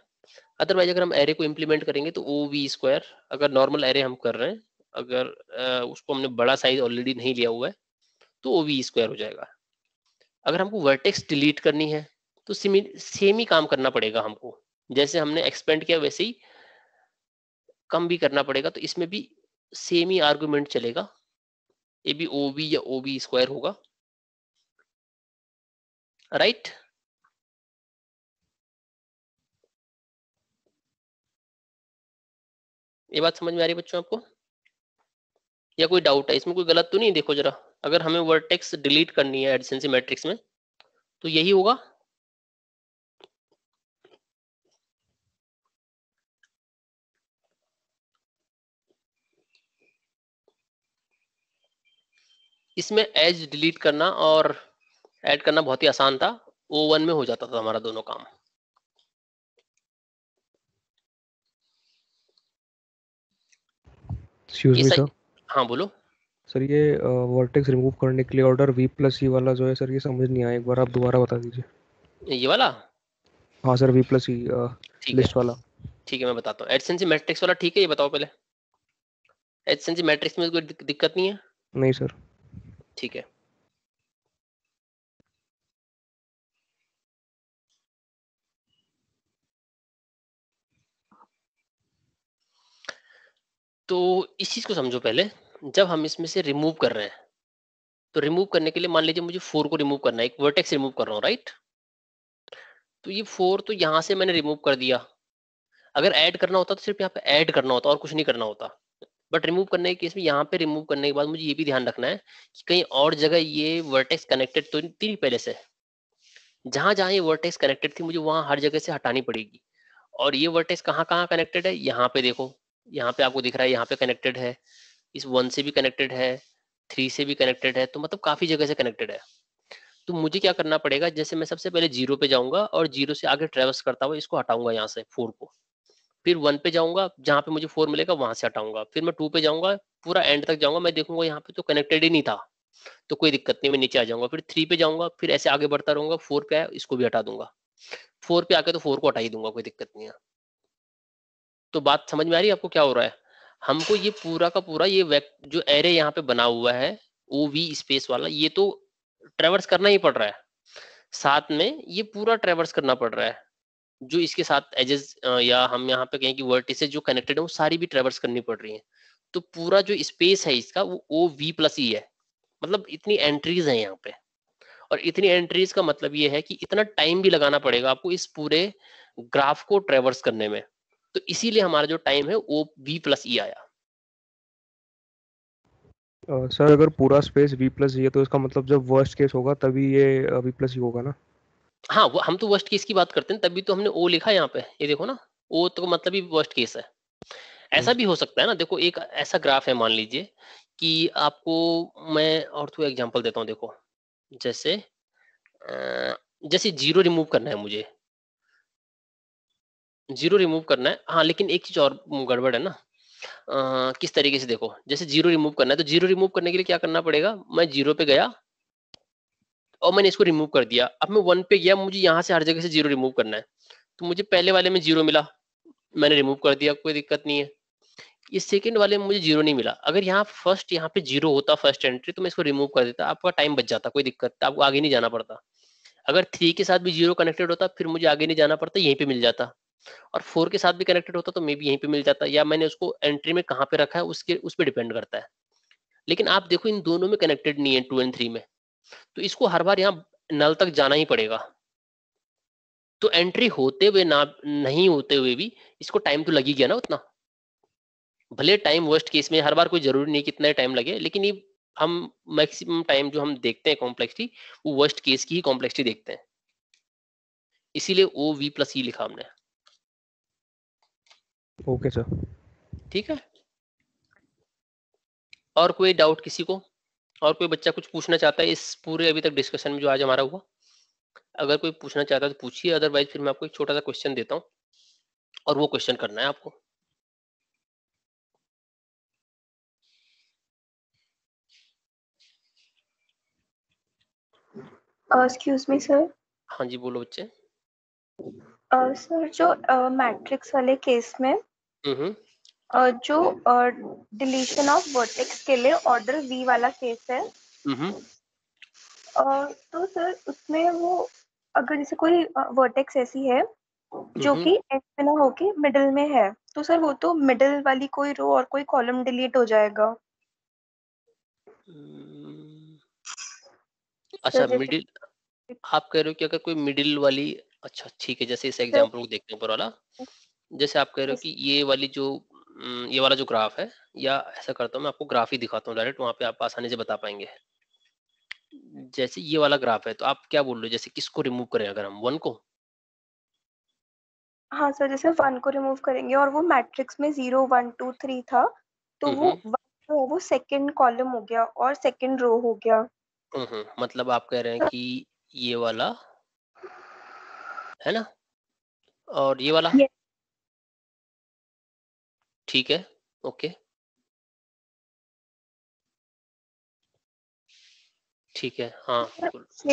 अदरवाइज अगर हम एरे को इम्प्लीमेंट करेंगे तो ओ वी स्क्वायर अगर नॉर्मल एरे हम कर रहे हैं अगर उसको हमने बड़ा साइज ऑलरेडी नहीं लिया हुआ है तो ओ वी स्क्वायर हो जाएगा अगर हमको वर्टेक्स डिलीट करनी है तो सेम ही काम करना पड़ेगा हमको जैसे हमने एक्सपेंड किया वैसे ही कम भी करना पड़ेगा तो इसमें भी सेम ही आर्गुमेंट चलेगा ये भी ओ बी या ओ बी स्क्वायर होगा राइट ये बात समझ में आ रही है बच्चों आपको या कोई डाउट है इसमें कोई गलत तो नहीं देखो जरा अगर हमें वर्टेक्स डिलीट करनी है एडसेंसी मैट्रिक्स में तो यही होगा इसमें एज डिलीट करना और ऐड करना बहुत ही आसान था ओ वन में हो जाता था हमारा दोनों काम सर हाँ बोलो सर ये वर्टेक्स रिमूव करने के लिए ऑर्डर वी प्लस ई वाला जो है सर ये समझ नहीं आया एक बार आप दोबारा बता दीजिए ये वाला हाँ sir V plus E list वाला ठीक है मैं बताता हूँ एडसेंसी मैट्रिक्स वाला ठीक है ये बताओ पहले एडसेंसी मैट्रिक्स में कोई दिक्कत नहीं है नहीं सर ठीक है तो इस चीज को समझो पहले जब हम इसमें से रिमूव कर रहे हैं तो रिमूव करने के लिए मान लीजिए मुझे फोर को रिमूव करना है एक वर्टेक्स रिमूव कर रहा हूं राइट तो ये फोर तो यहां से मैंने रिमूव कर दिया अगर ऐड करना होता तो सिर्फ यहाँ पे ऐड करना होता और कुछ नहीं करना होता बट रिमूव करने के केस में यहाँ पे रिमूव करने के बाद मुझे ये भी ध्यान रखना है कि कहीं और जगह ये वर्टेक्स कनेक्टेड तो थी पहले से जहां जहां ये वर्टेक्स कनेक्टेड थी मुझे वहां हर जगह से हटानी पड़ेगी और ये वर्टेक्स कहाँ कहाँ कनेक्टेड है यहाँ पे देखो यहाँ पे आपको दिख रहा है यहाँ पे कनेक्टेड है इस वन से भी कनेक्टेड है थ्री से भी कनेक्टेड है तो मतलब काफी जगह से कनेक्टेड है तो मुझे क्या करना पड़ेगा जैसे मैं सबसे पहले जीरो पे जाऊंगा और जीरो से आगे ट्रेवल्स करता हुआ इसको हटाऊंगा यहाँ से फोर को फिर वन पे जाऊंगा जहां पे मुझे फोर मिलेगा वहां से हटाऊंगा फिर मैं टू पे जाऊंगा पूरा एंड तक जाऊंगा मैं देखूंगा यहाँ पे तो कनेक्टेड ही नहीं था तो कोई दिक्कत नहीं मैं नीचे आ जाऊंगा फिर थ्री पे जाऊंगा फिर ऐसे आगे बढ़ता रहूंगा फोर पे आया इसको भी हटा दूंगा फोर पे आके तो फोर को हटा ही दूंगा कोई दिक्कत नहीं है तो बात समझ में आ रही है आपको क्या हो रहा है हमको ये पूरा का पूरा ये जो एरे यहाँ पे बना हुआ है ओ वी स्पेस वाला ये तो ट्रेवर्स करना ही पड़ रहा है साथ में ये पूरा ट्रेवर्स करना पड़ रहा है जो इसके साथ एजेस या हम यहाँ पे कहें कि वर्टिसेस जो कनेक्टेड है वो सारी भी ट्रेवर्स करनी पड़ रही है तो पूरा जो स्पेस है इसका वो ओ वी प्लस ई है मतलब इतनी एंट्रीज है यहाँ पे और इतनी एंट्रीज का मतलब ये है कि इतना टाइम भी लगाना पड़ेगा आपको इस पूरे ग्राफ को ट्रेवर्स करने में तो इसीलिए हमारा जो टाइम है वो वी प्लस ई आया सर uh, अगर पूरा स्पेस वी प्लस ई है तो इसका मतलब जब वर्स्ट केस होगा तभी ये वी प्लस ई होगा ना हाँ वो हम तो वर्स्ट केस की बात करते हैं तभी तो हमने ओ लिखा यहाँ पे ये देखो ना ओ तो मतलब ही वर्स्ट केस है ऐसा हम्म। भी हो सकता है ना देखो एक ऐसा ग्राफ है मान लीजिए कि आपको मैं और तो एग्जांपल देता हूँ देखो जैसे जैसे जीरो रिमूव करना है मुझे जीरो रिमूव करना है हाँ लेकिन एक चीज और गड़बड़ है ना आ, किस तरीके से देखो जैसे जीरो रिमूव करना है तो जीरो रिमूव करने के लिए क्या करना पड़ेगा मैं जीरो पे गया और मैंने इसको रिमूव कर दिया अब मैं वन पे गया मुझे यहाँ से हर जगह से जीरो रिमूव करना है तो मुझे पहले वाले में जीरो मिला मैंने रिमूव कर दिया कोई दिक्कत नहीं है ये सेकेंड वाले में मुझे जीरो नहीं मिला अगर यहाँ फर्स्ट यहाँ पे जीरो होता फर्स्ट एंट्री तो मैं इसको रिमूव कर देता आपका टाइम बच जाता कोई दिक्कत आपको आगे नहीं जाना पड़ता अगर थ्री के साथ भी जीरो कनेक्टेड होता फिर मुझे आगे नहीं जाना पड़ता यहीं पे मिल जाता और फोर के साथ भी कनेक्टेड होता तो मे भी यहीं पे मिल जाता या मैंने उसको एंट्री में कहाँ पे रखा है उसके उस पर डिपेंड करता है लेकिन आप देखो इन दोनों में कनेक्टेड नहीं है टू एंड थ्री में तो इसको हर बार यहाँ नल तक जाना ही पड़ेगा तो एंट्री होते हुए ना नहीं होते हुए भी इसको टाइम तो लगी गया ना उतना भले टाइम वेस्ट केस में हर बार कोई जरूरी नहीं कितना टाइम लगे लेकिन ये हम मैक्सिमम टाइम जो हम देखते हैं कॉम्प्लेक्सिटी वो वर्स्ट केस की ही कॉम्प्लेक्सिटी देखते हैं इसीलिए ओ वी प्लस ई लिखा हमने ओके सर ठीक है और कोई डाउट किसी को और कोई बच्चा कुछ पूछना चाहता है इस पूरे अभी तक डिस्कशन में जो आज हमारा हुआ अगर कोई पूछना चाहता है तो पूछिए अदरवाइज फिर मैं आपको एक छोटा सा क्वेश्चन देता हूँ और वो क्वेश्चन करना है आपको एक्सक्यूज मी सर हाँ जी बोलो बच्चे सर uh, जो मैट्रिक्स uh, वाले केस में हम्म। जो डिलीशन ऑफ वर्टेक्स के लिए ऑर्डर वी वाला केस है हम्म। तो सर उसमें वो अगर जैसे कोई वर्टेक्स ऐसी है जो हम्म। कि एस में ना होके मिडल में है तो सर वो तो मिडिल वाली कोई रो और कोई कॉलम डिलीट हो जाएगा हम्म। अच्छा मिडिल तो आप कह रहे हो कि अगर कोई मिडिल वाली अच्छा ठीक है जैसे इस एग्जांपल तो को देखते हैं ऊपर वाला जैसे आप कह रहे हो कि ये वाली जो ये वाला जो ग्राफ है या ऐसा करता हूँ मैं आपको ग्राफ ही दिखाता हूँ डायरेक्ट वहाँ पे आप आसानी से बता पाएंगे जैसे ये वाला ग्राफ है तो आप क्या बोल रहे हो जैसे किसको रिमूव करें अगर हम वन को हाँ सर जैसे वन को रिमूव करेंगे और वो मैट्रिक्स में जीरो वन टू थ्री था तो वो हम्म। वो, वो सेकंड कॉलम हो गया और सेकंड रो हो गया हम्म, मतलब आप कह रहे हैं कि ये वाला है ना और ये वाला yes. ठीक है ओके ठीक है हाँ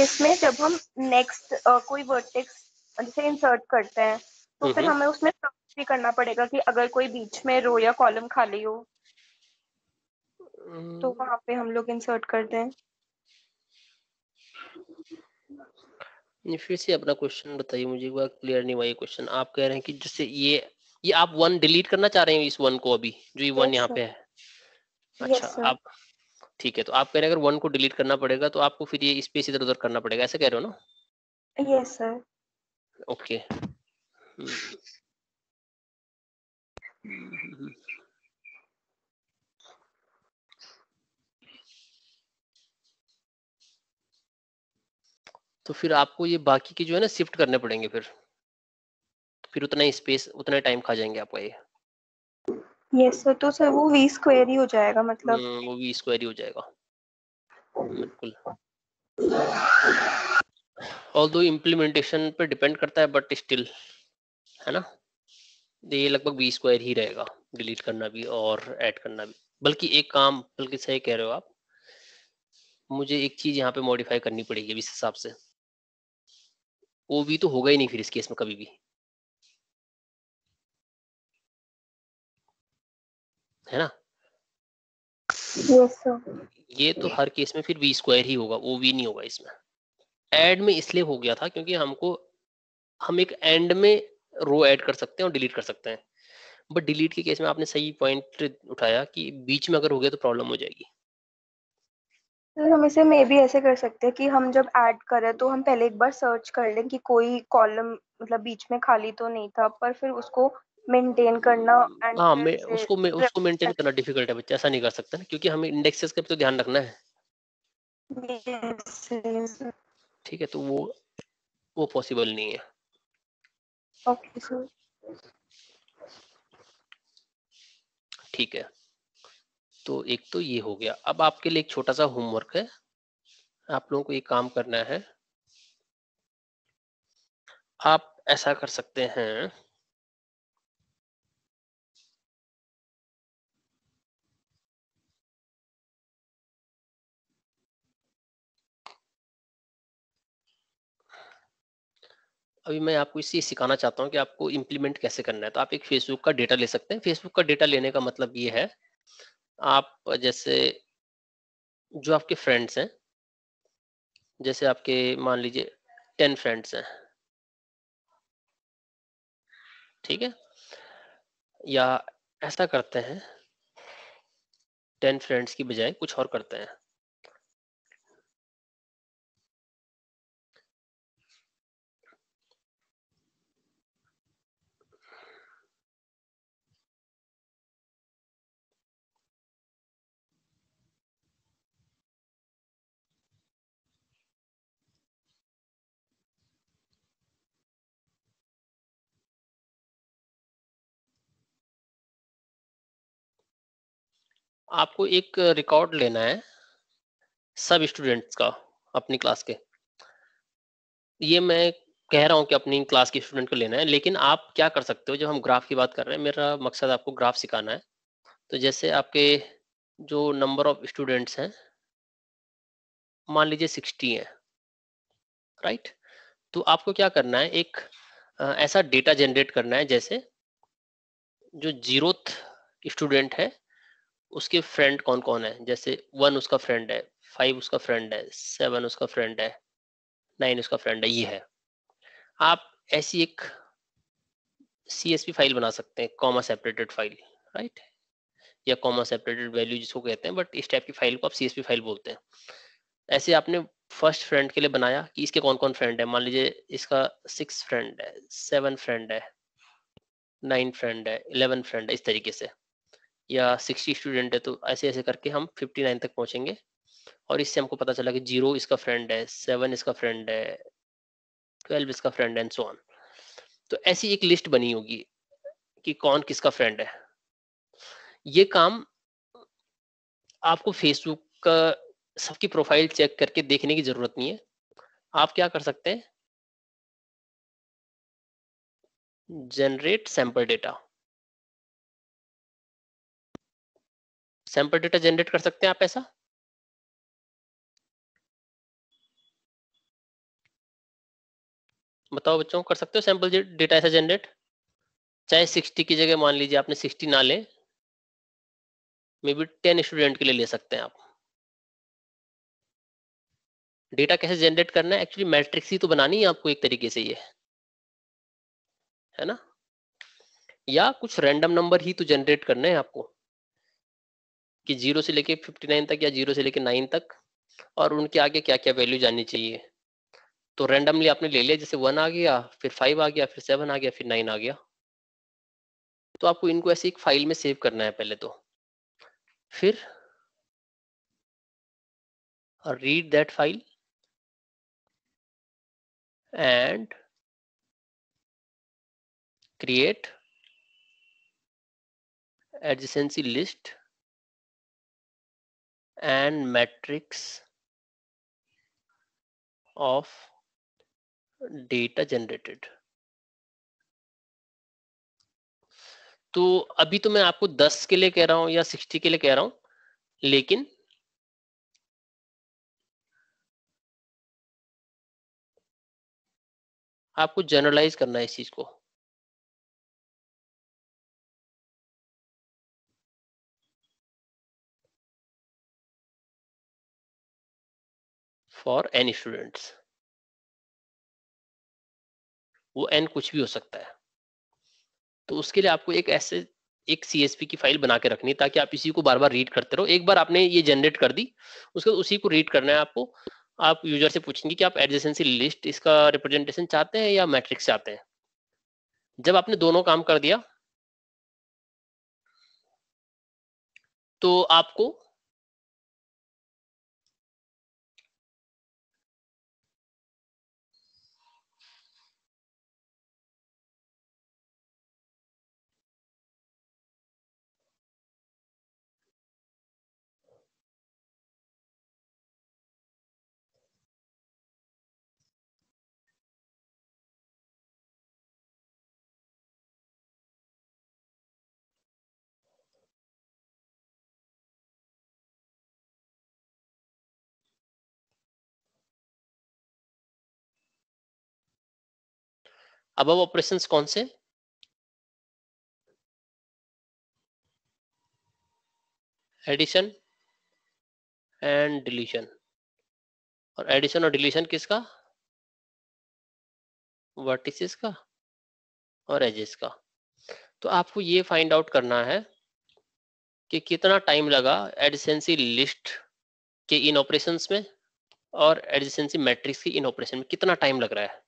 इसमें जब हम नेक्स्ट कोई वर्टेक्स जैसे इंसर्ट करते हैं तो फिर हमें उसमें भी करना पड़ेगा कि अगर कोई बीच में रो या कॉलम खाली हो हम्म। तो वहां पे हम लोग इंसर्ट करते हैं फिर से अपना क्वेश्चन बताइए मुझे क्लियर नहीं हुआ ये क्वेश्चन आप कह रहे हैं कि जैसे ये ये आप वन डिलीट करना चाह रहे हैं इस वन को अभी जो ये वन यहाँ पे है अच्छा आप ठीक है तो आप कह रहे हैं अगर वन को डिलीट करना पड़ेगा तो आपको फिर ये स्पेस इधर उधर करना पड़ेगा ऐसे कह रहे हो ना यस सर ओके तो फिर आपको ये बाकी के जो है ना शिफ्ट करने पड़ेंगे फिर फिर उतना ही स्पेस उतना टाइम खा जाएंगे आपका ये यस सर तो सर वो v स्क्वायर ही हो जाएगा मतलब हम्म, वो v स्क्वायर ही हो जाएगा बिल्कुल ऑल्दो इम्प्लीमेंटेशन पे डिपेंड करता है बट स्टिल है ना ये लगभग बी स्क्वायर ही रहेगा डिलीट करना भी और ऐड करना भी बल्कि एक काम बल्कि सही कह रहे हो आप मुझे एक चीज यहाँ पे मॉडिफाई करनी पड़ेगी इस हिसाब से वो भी तो होगा ही नहीं फिर इस केस में कभी भी है ना yes, ये तो हर केस में फिर वी स्क्वायर ही होगा वो वी नहीं होगा इसमें एड में इसलिए हो गया था क्योंकि हमको हम एक एंड में रो ऐड कर सकते हैं और डिलीट कर सकते हैं बट डिलीट के केस में आपने सही पॉइंट उठाया कि बीच में अगर हो गया तो प्रॉब्लम हो जाएगी सर हम इसे मे भी ऐसे कर सकते हैं कि हम जब ऐड करें तो हम पहले एक बार सर्च कर लें कि कोई कॉलम मतलब बीच में खाली तो नहीं था पर फिर उसको मेंटेन करना एंड हाँ मैं उसको मैं उसको मेंटेन करना डिफिकल्ट है बच्चा ऐसा नहीं कर सकते ना क्योंकि हमें इंडेक्सेस का भी तो ध्यान रखना है ठीक है तो वो वो पॉसिबल नहीं है ओके सर ठीक है तो एक तो ये हो गया अब आपके लिए एक छोटा सा होमवर्क है आप लोगों को ये काम करना है आप ऐसा कर सकते हैं अभी मैं आपको इससे सिखाना चाहता हूँ कि आपको इम्प्लीमेंट कैसे करना है तो आप एक फेसबुक का डेटा ले सकते हैं फेसबुक का डेटा लेने का मतलब ये है आप जैसे जो आपके फ्रेंड्स हैं जैसे आपके मान लीजिए टेन फ्रेंड्स हैं ठीक है या ऐसा करते हैं टेन फ्रेंड्स की बजाय कुछ और करते हैं आपको एक रिकॉर्ड लेना है सब स्टूडेंट्स का अपनी क्लास के ये मैं कह रहा हूँ कि अपनी क्लास के स्टूडेंट को लेना है लेकिन आप क्या कर सकते हो जब हम ग्राफ की बात कर रहे हैं मेरा मकसद आपको ग्राफ सिखाना है तो जैसे आपके जो नंबर ऑफ स्टूडेंट्स हैं मान लीजिए सिक्सटी हैं राइट तो आपको क्या करना है एक ऐसा डेटा जनरेट करना है जैसे जो जीरोथ स्टूडेंट है उसके फ्रेंड कौन कौन है जैसे वन उसका फ्रेंड है फाइव उसका फ्रेंड है सेवन उसका फ्रेंड है नाइन उसका फ्रेंड है ये है आप ऐसी एक सी फाइल बना सकते हैं कॉमा सेपरेटेड फाइल राइट या कॉमा सेपरेटेड वैल्यू जिसको कहते हैं बट इस टाइप की फाइल को आप सी फाइल बोलते हैं ऐसे आपने फर्स्ट फ्रेंड के लिए बनाया कि इसके कौन कौन फ्रेंड है मान लीजिए इसका सिक्स फ्रेंड है सेवन फ्रेंड है नाइन फ्रेंड है इलेवन फ्रेंड है इस तरीके से या सिक्सटी स्टूडेंट है तो ऐसे ऐसे करके हम फिफ्टी नाइन तक पहुंचेंगे और इससे हमको पता चला कि जीरो इसका फ्रेंड है सेवन इसका फ्रेंड है ट्वेल्व इसका फ्रेंड है एंड सो ऑन तो ऐसी एक लिस्ट बनी होगी कि कौन किसका फ्रेंड है ये काम आपको फेसबुक का सबकी प्रोफाइल चेक करके देखने की जरूरत नहीं है आप क्या कर सकते हैं generate sample data sample data generate कर सकते हैं आप ऐसा बताओ बच्चों कर सकते हो सैंपल डेटा ऐसा जनरेट चाहे 60 की जगह मान लीजिए आपने 60 ना ले मे बी टेन स्टूडेंट के लिए ले सकते हैं आप डेटा कैसे जनरेट करना है एक्चुअली मैट्रिक्स ही तो बनानी है आपको एक तरीके से ये है ना या कुछ रैंडम नंबर ही तो जनरेट करने हैं आपको कि जीरो से लेके फिफ्टी नाइन तक या जीरो से लेके नाइन तक और उनके आगे क्या क्या वैल्यू जानी चाहिए तो रेंडमली आपने ले लिया जैसे वन आ गया फिर फाइव आ गया फिर सेवन आ गया फिर नाइन आ गया तो आपको इनको ऐसे एक फाइल में सेव करना है पहले तो फिर read that file and create adjacency list and matrix of data generated. तो अभी तो मैं आपको 10 के लिए कह रहा हूं या 60 के लिए कह रहा हूं लेकिन आपको जनरलाइज करना है इस चीज को फॉर एनी स्टूडेंट्स वो एन कुछ भी हो सकता है तो उसके लिए आपको एक ऐसे एक सी की फाइल बना के रखनी है ताकि आप इसी को बार बार रीड करते रहो एक बार आपने ये जनरेट कर दी उसके बाद उसी को रीड करना है आपको आप यूजर से पूछेंगे कि आप एडजेंसी लिस्ट इसका रिप्रेजेंटेशन चाहते हैं या मैट्रिक्स चाहते हैं जब आपने दोनों काम कर दिया तो आपको अबव ऑपरेशंस कौन से एडिशन एंड डिलीशन और एडिशन और डिलीशन किसका वर्टिसेस का और एजेस का तो आपको ये फाइंड आउट करना है कि कितना टाइम लगा एडिसेंसी लिस्ट के इन ऑपरेशंस में और एडिसेंसी मैट्रिक्स के इन ऑपरेशन में कितना टाइम लग रहा है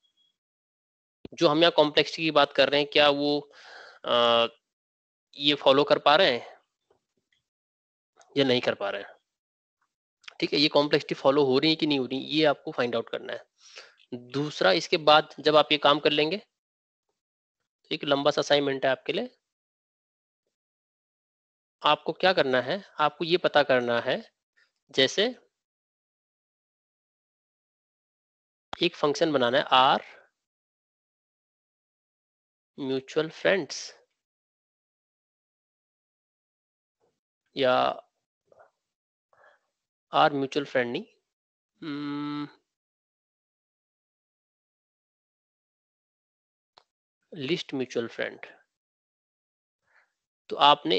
जो हम यहाँ कॉम्प्लेक्सिटी की बात कर रहे हैं क्या वो आ, ये फॉलो कर पा रहे हैं या नहीं कर पा रहे हैं ठीक है ये कॉम्प्लेक्सिटी फॉलो हो रही है कि नहीं हो रही ये आपको फाइंड आउट करना है दूसरा इसके बाद जब आप ये काम कर लेंगे तो एक लंबा सा असाइनमेंट है आपके लिए आपको क्या करना है आपको ये पता करना है जैसे एक फंक्शन बनाना है आर म्यूचुअल फ्रेंड्स या आर म्यूचुअल फ्रेंड नहीं हम्म, लिस्ट म्यूचुअल फ्रेंड तो आपने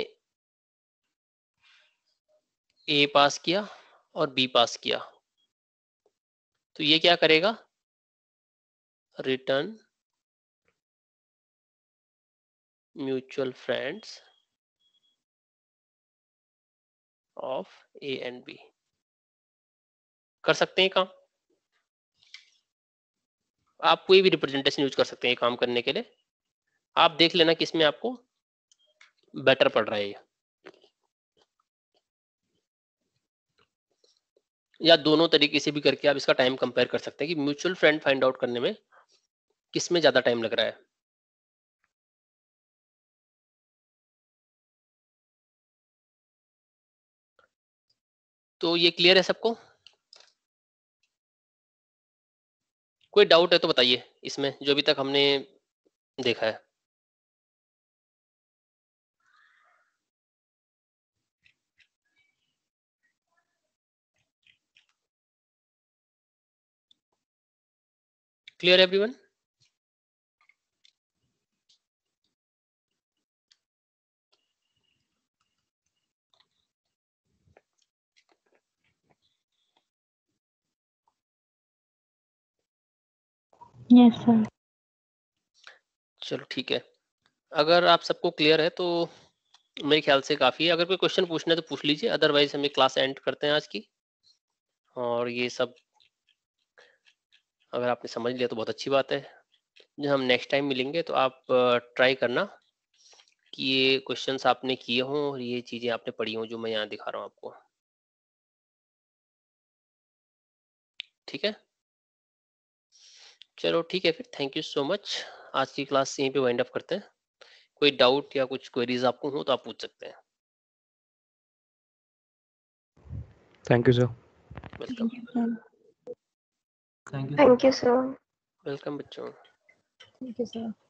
ए पास किया और बी पास किया तो ये क्या करेगा return mutual friends of A and B कर सकते हैं काम आप कोई भी रिप्रेजेंटेशन यूज कर सकते हैं काम करने के लिए आप देख लेना कि इसमें आपको बेटर पड़ रहा है या दोनों तरीके से भी करके आप इसका टाइम कंपेयर कर सकते हैं कि म्यूचुअल फ्रेंड फाइंड आउट करने में किस में ज़्यादा टाइम लग रहा है तो ये क्लियर है सबको कोई डाउट है तो बताइए इसमें जो अभी तक हमने देखा है क्लियर एवरीवन यस सर चलो ठीक है अगर आप सबको क्लियर है तो मेरे ख्याल से काफ़ी है अगर कोई क्वेश्चन पूछना है तो पूछ लीजिए अदरवाइज हम ये क्लास एंड करते हैं आज की और ये सब अगर आपने समझ लिया तो बहुत अच्छी बात है जब हम नेक्स्ट टाइम मिलेंगे तो आप ट्राई करना कि ये क्वेश्चन आपने किए हों और ये चीज़ें आपने पढ़ी हों जो मैं यहाँ दिखा रहा हूँ आपको ठीक है चलो ठीक है फिर थैंक यू सो मच आज की क्लास यहीं पे वाइंड अप करते हैं कोई डाउट या कुछ क्वेरीज आपको हो तो आप पूछ सकते हैं thank you sir welcome thank you sir welcome बच्चों थैंक यू सर